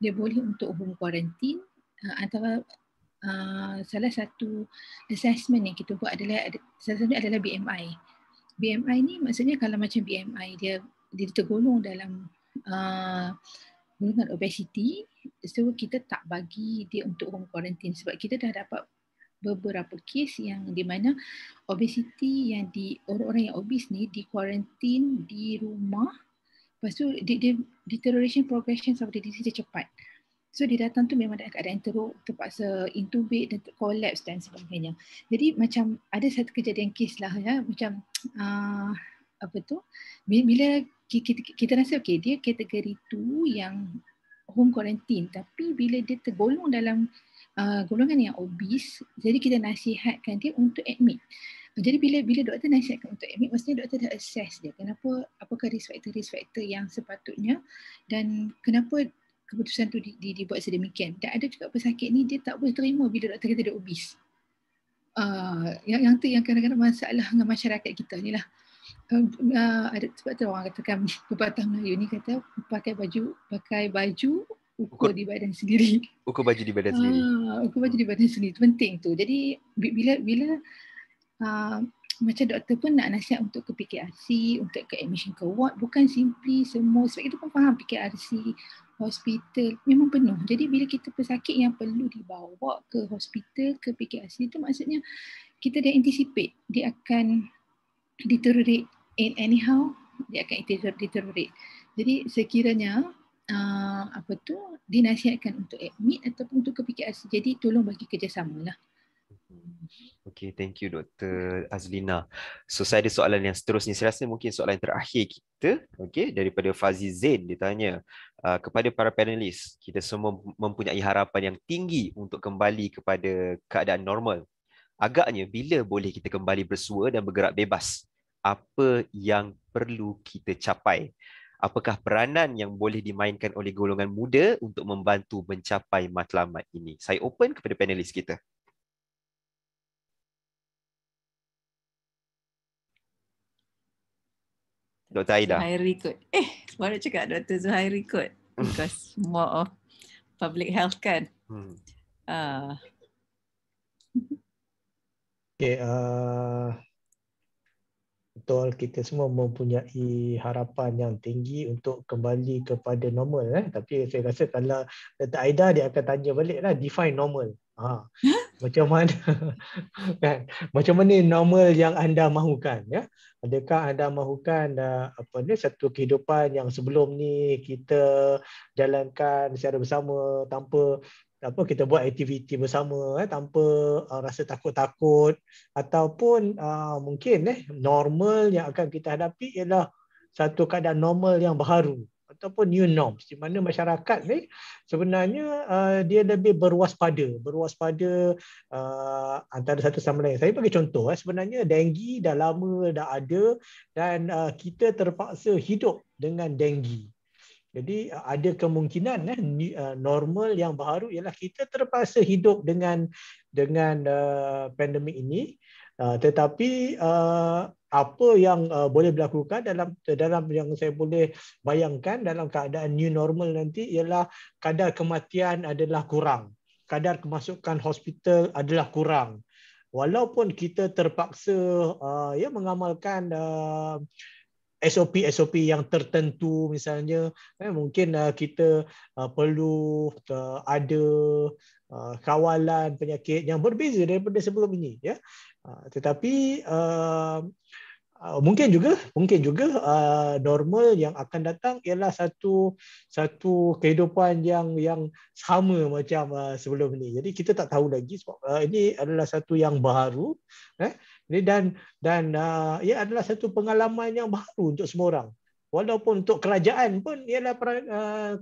Dia boleh untuk home quarantine uh, antara uh, salah satu assessment yang kita buat adalah salah satu adalah BMI. BMI ni maksudnya kalau macam BMI dia dia tergolong dalam uh, golongan obesiti so kita tak bagi dia untuk home quarantine sebab kita dah dapat beberapa kes yang di mana obesiti yang di orang-orang yang obes ni di quarantine di rumah lepas tu dia, dia deterioration progression sampai di sini cepat So dia datang tu memang dalam keadaan teruk, terpaksa intubate dan collapse dan sebagainya. Jadi macam ada satu kejadian kes lah ya, macam uh, apa tu, bila kita, kita rasa okay, dia kategori tu yang home quarantine tapi bila dia tergolong dalam uh, golongan yang obese, jadi kita nasihatkan dia untuk admit. Jadi bila bila doktor nasihatkan untuk admit, maksudnya doktor dah assess dia. Kenapa, apakah risk factor-risk factor yang sepatutnya dan kenapa keputusan tu di, di, dibuat sedemikian. Tak ada juga pesakit ni dia tak boleh terima bila doktor kata dia obes. Uh, ah, yang, yang tu yang kadang-kadang masalah dengan masyarakat kita ni lah. Uh, ada, sebab tu orang katakan pepatah Melayu ni kata pakai baju pakai baju ukur, ukur di badan sendiri. Ukur baju di badan uh, sendiri. ukur baju di badan sendiri. Itu penting tu. Jadi bila bila uh, macam doktor pun nak nasihat untuk ke PKRC, untuk ke admission ke ward, bukan simply semua. Sebab kita pun faham PKRC, hospital memang penuh. Jadi bila kita pesakit yang perlu dibawa ke hospital ke PKS itu maksudnya kita dah anticipate dia akan deteriorate in anyhow dia akan deteriorate. Jadi sekiranya uh, apa tu dinasihatkan untuk admit ataupun untuk ke PKS. Jadi tolong bagi kerjasama lah. Okay, thank you Dr. Azlina. So saya ada soalan yang seterusnya. Saya rasa mungkin soalan terakhir kita okay, daripada Fazi Zain ditanya uh, kepada para panelis, kita semua mempunyai harapan yang tinggi untuk kembali kepada keadaan normal. Agaknya bila boleh kita kembali bersua dan bergerak bebas? Apa yang perlu kita capai? Apakah peranan yang boleh dimainkan oleh golongan muda untuk membantu mencapai matlamat ini? Saya open kepada panelis kita. Dr. Aida. Zuhairi kot. Eh, baru cakap Dr. Zuhairi kot. Because more of public health kan. Hmm. Uh. Okay. Uh, betul kita semua mempunyai harapan yang tinggi untuk kembali kepada normal. Eh. Tapi saya rasa kalau Dr. Aida dia akan tanya balik lah define normal. Ha macam mana kan macam mana normal yang anda mahukan ya adakah anda mahukan ah, apa ni satu kehidupan yang sebelum ni kita jalankan secara bersama tanpa apa kita buat aktiviti bersama eh tanpa uh, rasa takut-takut ataupun uh, mungkin eh normal yang akan kita hadapi ialah satu keadaan normal yang baharu ataupun new norms di mana masyarakat ni sebenarnya uh, dia lebih berwaspada berwaspada uh, antara satu sama lain saya bagi contoh eh, sebenarnya denggi dah lama dah ada dan uh, kita terpaksa hidup dengan denggi jadi uh, ada kemungkinan eh, uh, normal yang baru ialah kita terpaksa hidup dengan dengan uh, pandemik ini Ah, tetapi uh, apa yang uh, boleh dilakukan dalam dalam yang saya boleh bayangkan dalam keadaan new normal nanti ialah kadar kematian adalah kurang kadar kemasukan hospital adalah kurang walaupun kita terpaksa uh, ya mengamalkan uh, SOP SOP yang tertentu misalnya eh, mungkin uh, kita uh, perlu uh, ada uh, kawalan penyakit yang berbeza daripada sebelum ini ya Ha, tetapi uh, uh, mungkin juga mungkin juga uh, normal yang akan datang ialah satu satu kehidupan yang yang sama macam uh, sebelum ini. Jadi kita tak tahu lagi sebab uh, ini adalah satu yang baru eh. Ini dan dan uh, ia adalah satu pengalaman yang baru untuk semua orang. Walaupun untuk kerajaan pun ialah uh,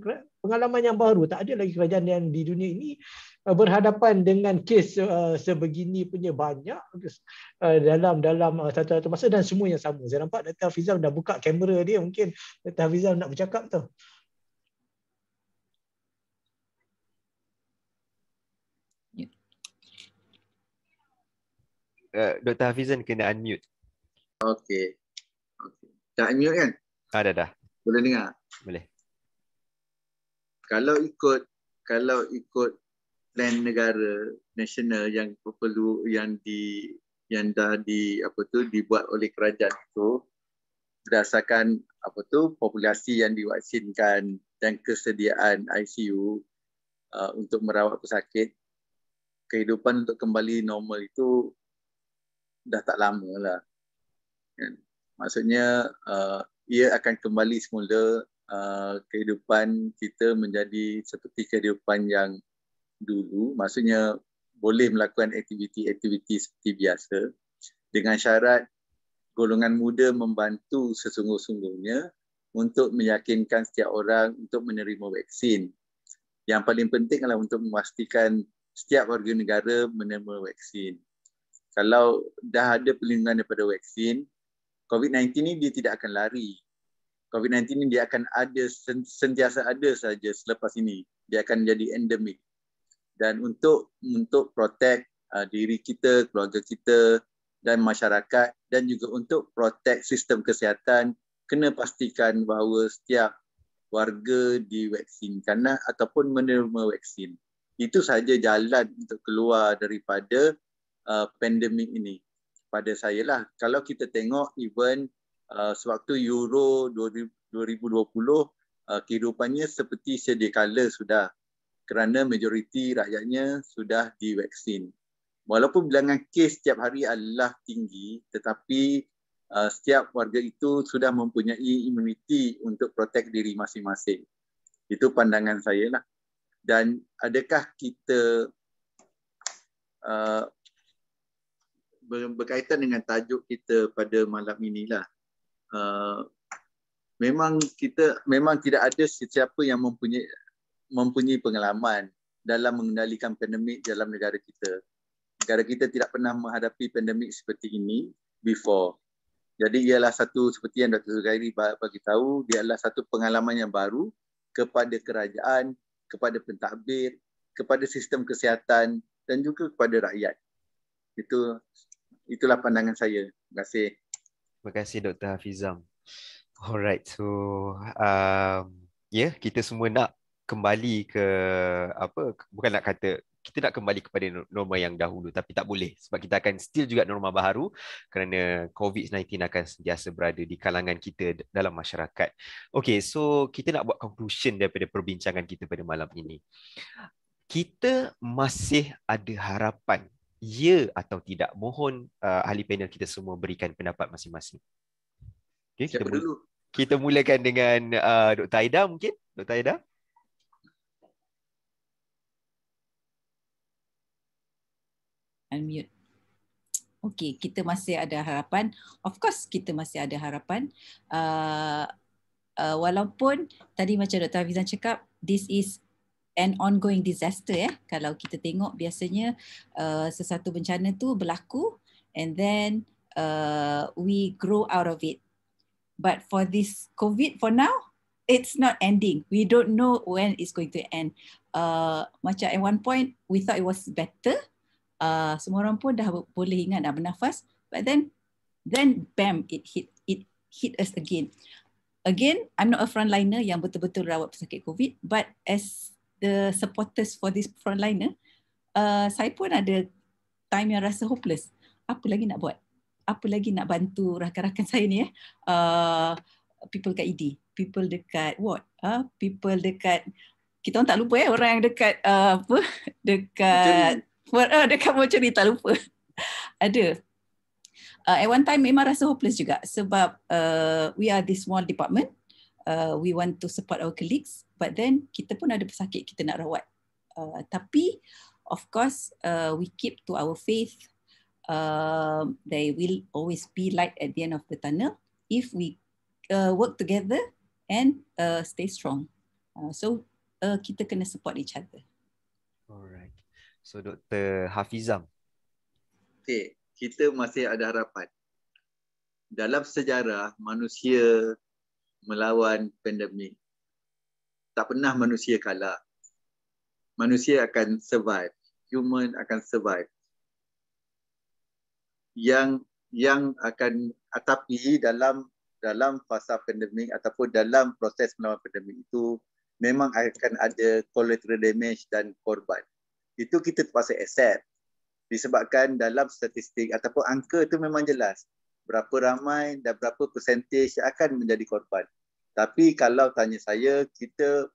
pengalaman yang baru. Tak ada lagi kerajaan yang di dunia ini Uh, berhadapan dengan kes uh, sebegini punya banyak uh, dalam dalam uh, satu-satu masa dan semua yang sama. Saya nampak Dr. Hafizam dah buka kamera dia mungkin Dr. Hafizam nak bercakap tu. Ya. Uh, Dr. Hafizan kena unmute. Okey. Okay. Dah unmute kan? Ada ah, dah. Boleh dengar? Boleh. Kalau ikut kalau ikut plan negara nasional yang perlu yang di yang dah di apa tu dibuat oleh kerajaan itu berdasarkan apa tu populasi yang divaksinkan dan kesediaan ICU uh, untuk merawat pesakit kehidupan untuk kembali normal itu dah tak lama lah. Kan? Maksudnya uh, ia akan kembali semula uh, kehidupan kita menjadi seperti kehidupan yang dulu maksudnya boleh melakukan aktiviti-aktiviti seperti biasa dengan syarat golongan muda membantu sesungguh-sungguhnya untuk meyakinkan setiap orang untuk menerima vaksin. Yang paling penting adalah untuk memastikan setiap warga negara menerima vaksin. Kalau dah ada perlindungan daripada vaksin, COVID-19 ini dia tidak akan lari. COVID-19 ini dia akan ada sentiasa ada saja selepas ini. Dia akan jadi endemik dan untuk untuk protect uh, diri kita, keluarga kita dan masyarakat dan juga untuk protect sistem kesihatan kena pastikan bahawa setiap warga divaksinkan lah ataupun menerima vaksin. Itu saja jalan untuk keluar daripada uh, pandemik ini. Pada saya lah, kalau kita tengok even uh, sewaktu Euro 2020, uh, kehidupannya seperti sedia sudah kerana majoriti rakyatnya sudah divaksin. Walaupun bilangan kes setiap hari adalah tinggi tetapi uh, setiap warga itu sudah mempunyai imuniti untuk protek diri masing-masing. Itu pandangan saya lah. Dan adakah kita uh, berkaitan dengan tajuk kita pada malam inilah. Uh, memang kita memang tidak ada sesiapa yang mempunyai mempunyai pengalaman dalam mengendalikan pandemik dalam negara kita. Negara kita tidak pernah menghadapi pandemik seperti ini before. Jadi ialah satu seperti yang Dr. Zugairi bagi tahu, dia adalah satu pengalaman yang baru kepada kerajaan, kepada pentadbir, kepada sistem kesihatan dan juga kepada rakyat. Itu itulah pandangan saya. Terima kasih. Terima kasih Dr. Hafizam. Alright, so um, yeah, kita semua nak kembali ke apa bukan nak kata kita nak kembali kepada norma yang dahulu tapi tak boleh sebab kita akan still juga norma baru kerana COVID-19 akan sentiasa berada di kalangan kita dalam masyarakat. Okay, so kita nak buat conclusion daripada perbincangan kita pada malam ini. Kita masih ada harapan ya atau tidak. Mohon uh, ahli panel kita semua berikan pendapat masing-masing. Okay, kita dulu? Kita mulakan dengan uh, Dr. Aida mungkin? Dr. Aida? unmute. Okey, kita masih ada harapan. Of course, kita masih ada harapan. Uh, uh, walaupun tadi macam Dr. Hafizan cakap, this is an ongoing disaster. Eh? Kalau kita tengok, biasanya uh, sesuatu bencana tu berlaku and then uh, we grow out of it. But for this COVID for now, it's not ending. We don't know when it's going to end. Uh, macam at one point, we thought it was better uh, semua orang pun dah boleh ingat dah bernafas but then then bam it hit it hit us again again i'm not a frontliner yang betul-betul rawat pesakit covid but as the supporters for this frontliner uh, saya pun ada time yang rasa hopeless apa lagi nak buat apa lagi nak bantu rakan-rakan saya ni eh uh, people kat ED people dekat what uh, people dekat kita orang tak lupa eh orang yang dekat uh, apa dekat Ah, ada kamu cerita lupa. ada. Uh, at one time memang rasa hopeless juga sebab uh, we are this small department. Uh, we want to support our colleagues but then kita pun ada pesakit kita nak rawat. Uh, tapi of course uh, we keep to our faith. Uh, there will always be light at the end of the tunnel if we uh, work together and uh, stay strong. Uh, so uh, kita kena support each other. Alright. So Dr. Hafizam. Okay, kita masih ada harapan. Dalam sejarah manusia melawan pandemik, tak pernah manusia kalah. Manusia akan survive. Human akan survive. Yang yang akan tapi dalam dalam fasa pandemik ataupun dalam proses melawan pandemik itu memang akan ada collateral damage dan korban itu kita terpaksa accept disebabkan dalam statistik ataupun angka itu memang jelas berapa ramai dan berapa percentage yang akan menjadi korban. Tapi kalau tanya saya, kita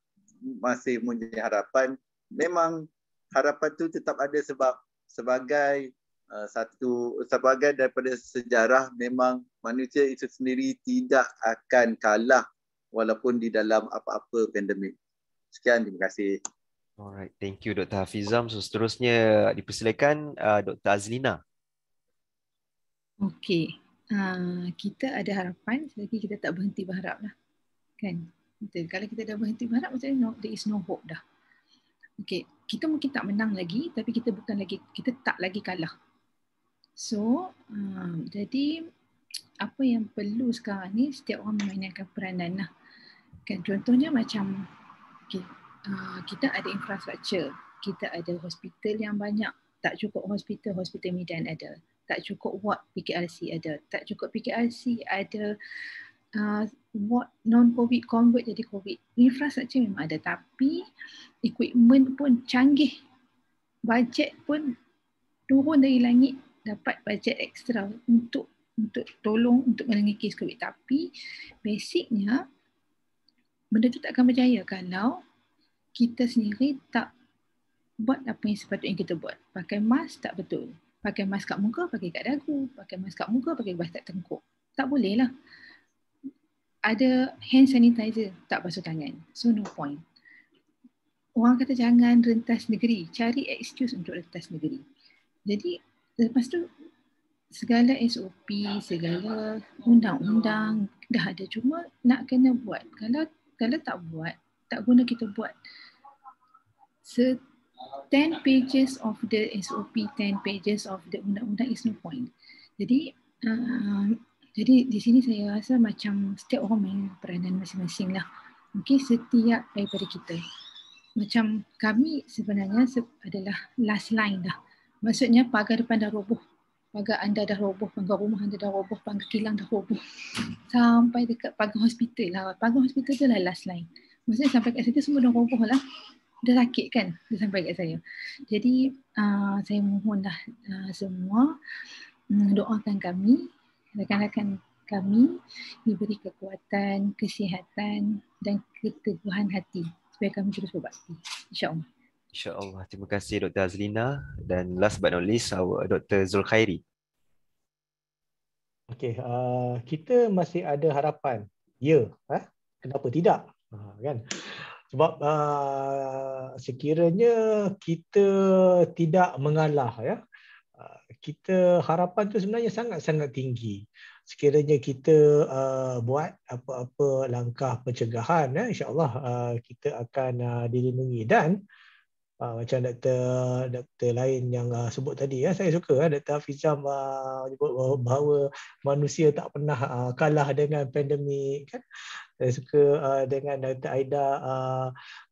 masih mempunyai harapan, memang harapan itu tetap ada sebab sebagai uh, satu sebagai daripada sejarah memang manusia itu sendiri tidak akan kalah walaupun di dalam apa-apa pandemik. Sekian, terima kasih. Alright, thank you Dr. Hafizam. So seterusnya dipersilakan uh, Dr. Azlina. Okay, uh, kita ada harapan, tapi kita tak berhenti berharap lah. Kan? Betul. Kalau kita dah berhenti berharap, macam no, there is no hope dah. Okay, kita mungkin tak menang lagi, tapi kita bukan lagi, kita tak lagi kalah. So, uh, jadi apa yang perlu sekarang ni, setiap orang memainkan peranan lah. Kan, contohnya macam, okay, Ah, kita ada infrastruktur, kita ada hospital yang banyak, tak cukup hospital, hospital Medan ada, tak cukup ward PKRC ada, tak cukup PKRC ada uh, ward non-COVID convert jadi COVID. Infrastruktur memang ada tapi equipment pun canggih, bajet pun turun dari langit dapat bajet ekstra untuk untuk tolong untuk menangani kes COVID. Tapi basicnya benda tu tak akan berjaya kalau kita sendiri tak buat apa yang sepatutnya kita buat. Pakai mask tak betul. Pakai mask kat muka, pakai kat dagu. Pakai mask kat muka, pakai mask kat tengkuk. Tak boleh lah. Ada hand sanitizer, tak basuh tangan. So no point. Orang kata jangan rentas negeri. Cari excuse untuk rentas negeri. Jadi lepas tu segala SOP, segala undang-undang dah ada. Cuma nak kena buat. Kalau kalau tak buat, tak guna kita buat. So, 10 pages of the SOP, 10 pages of the undang-undang is no point. Jadi, uh, jadi di sini saya rasa macam setiap orang main peranan masing-masing lah. Mungkin okay, setiap daripada kita. Macam kami sebenarnya adalah last line dah. Maksudnya pagar depan dah roboh. Pagar anda dah roboh, pagar rumah anda dah roboh, pagar kilang dah roboh. Sampai dekat pagar hospital lah. Pagar hospital tu lah last line. Maksudnya sampai kat situ semua dah roboh lah dah sakit kan dah sampai kat saya jadi uh, saya mohonlah uh, ah, semua um, doakan kami rakan-rakan kami diberi kekuatan kesihatan dan keteguhan hati supaya kami terus berbakti insyaallah insyaallah terima kasih Dr Azlina dan last but not least our Dr Zulkhairi Okay, uh, ah, kita masih ada harapan ya yeah. Ha? huh? kenapa tidak uh, kan sebab uh, sekiranya kita tidak mengalah ya uh, kita harapan tu sebenarnya sangat-sangat tinggi sekiranya kita uh, buat apa-apa langkah pencegahan ya insyaallah uh, kita akan uh, dilindungi dan uh, Uh, macam doktor doktor lain yang uh, sebut tadi ya saya suka uh, doktor Fizam menyebut uh, bahawa manusia tak pernah uh, kalah dengan pandemik kan saya suka uh, dengan doktor Aida uh,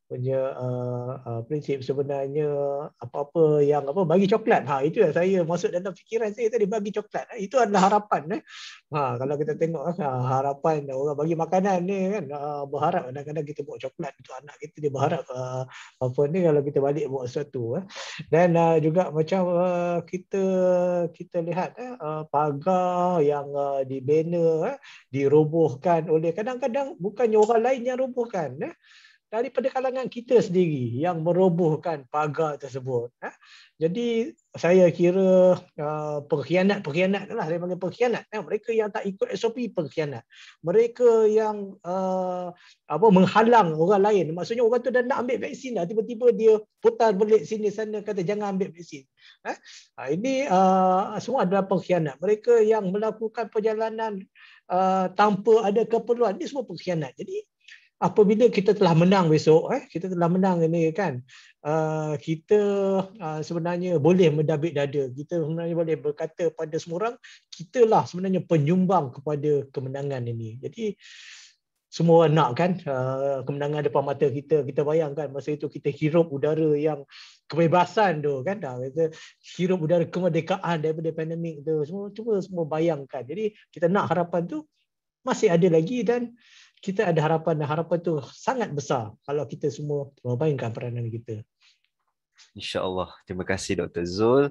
punya uh, uh, prinsip sebenarnya apa-apa yang apa bagi coklat ha itu yang saya masuk dalam fikiran saya tadi bagi coklat ha, itu adalah harapan eh ha kalau kita tengok eh, ha, harapan orang bagi makanan ni kan uh, berharap kadang-kadang kita buat coklat untuk anak kita dia berharap uh, apa ni kalau kita balik buat sesuatu eh dan uh, juga macam uh, kita kita lihat eh uh, pagar yang uh, dibina eh dirobohkan oleh kadang-kadang bukannya orang lain yang robohkan eh daripada kalangan kita sendiri yang merobohkan pagar tersebut. Ha? Jadi saya kira uh, pengkhianat pengkhianat lah saya panggil pengkhianat. Ha? Mereka yang tak ikut SOP pengkhianat. Mereka yang uh, apa menghalang orang lain. Maksudnya orang tu dah nak ambil vaksin dah tiba-tiba dia putar balik sini sana kata jangan ambil vaksin. Ha? ini uh, semua adalah pengkhianat. Mereka yang melakukan perjalanan tanpa ada keperluan ini semua pengkhianat. Jadi apabila kita telah menang besok eh kita telah menang ini kan uh, kita uh, sebenarnya boleh mendabik dada kita sebenarnya boleh berkata pada semua orang kitalah sebenarnya penyumbang kepada kemenangan ini jadi semua orang nak kan uh, kemenangan depan mata kita kita bayangkan masa itu kita hirup udara yang kebebasan tu kan dah kita hirup udara kemerdekaan daripada pandemik tu semua cuba semua bayangkan jadi kita nak harapan tu masih ada lagi dan kita ada harapan dan harapan tu sangat besar kalau kita semua membayangkan peranan kita. Insya Allah. Terima kasih Dr. Zul.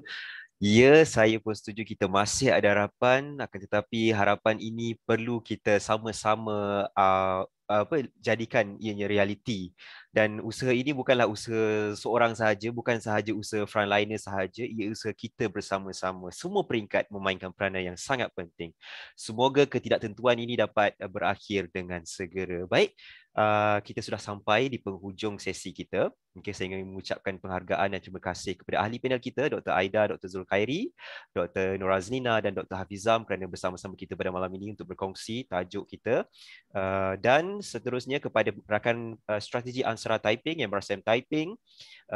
Ya, saya pun setuju kita masih ada harapan akan tetapi harapan ini perlu kita sama-sama uh, apa jadikan ianya realiti dan usaha ini bukanlah usaha seorang sahaja bukan sahaja usaha frontliner sahaja ia usaha kita bersama-sama semua peringkat memainkan peranan yang sangat penting semoga ketidaktentuan ini dapat ah, berakhir dengan segera baik Uh, kita sudah sampai di penghujung sesi kita. Okay, saya ingin mengucapkan penghargaan dan terima kasih kepada ahli panel kita, Dr. Aida, Dr. Zulkairi, Dr. Noraznina dan Dr. Hafizam kerana bersama-sama kita pada malam ini untuk berkongsi tajuk kita. Uh, dan seterusnya kepada rakan uh, strategi Ansara Typing yang berasal Typing,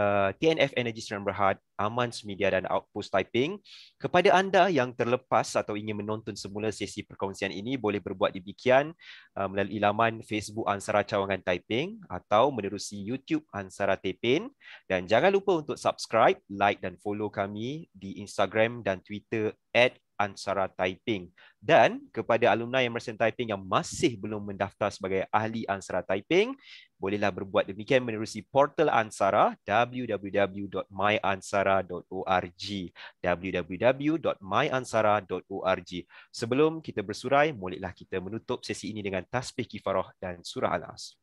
uh, TNF Energy Seram Berhad, Amans Media dan Outpost Typing. Kepada anda yang terlepas atau ingin menonton semula sesi perkongsian ini, boleh berbuat demikian uh, melalui laman Facebook Ansara cawangan Taiping atau menerusi YouTube Ansara Taiping dan jangan lupa untuk subscribe, like dan follow kami di Instagram dan Twitter Ansara Taiping dan kepada alumni yang Malaysian Taiping yang masih belum mendaftar sebagai ahli Ansara Taiping bolehlah berbuat demikian menerusi portal Ansara www.myansara.org www.myansara.org sebelum kita bersurai bolehlah kita menutup sesi ini dengan tasbih kifarah dan surah al-asr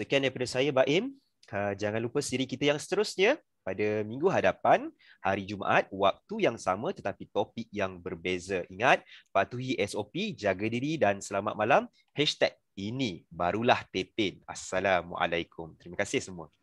Sekian daripada saya, Baim. Ah, jangan lupa siri kita yang seterusnya pada minggu hadapan, hari Jumaat, waktu yang sama tetapi topik yang berbeza. Ingat, patuhi SOP, jaga diri dan selamat malam. Hashtag ini barulah Tepin. Assalamualaikum. Terima kasih semua.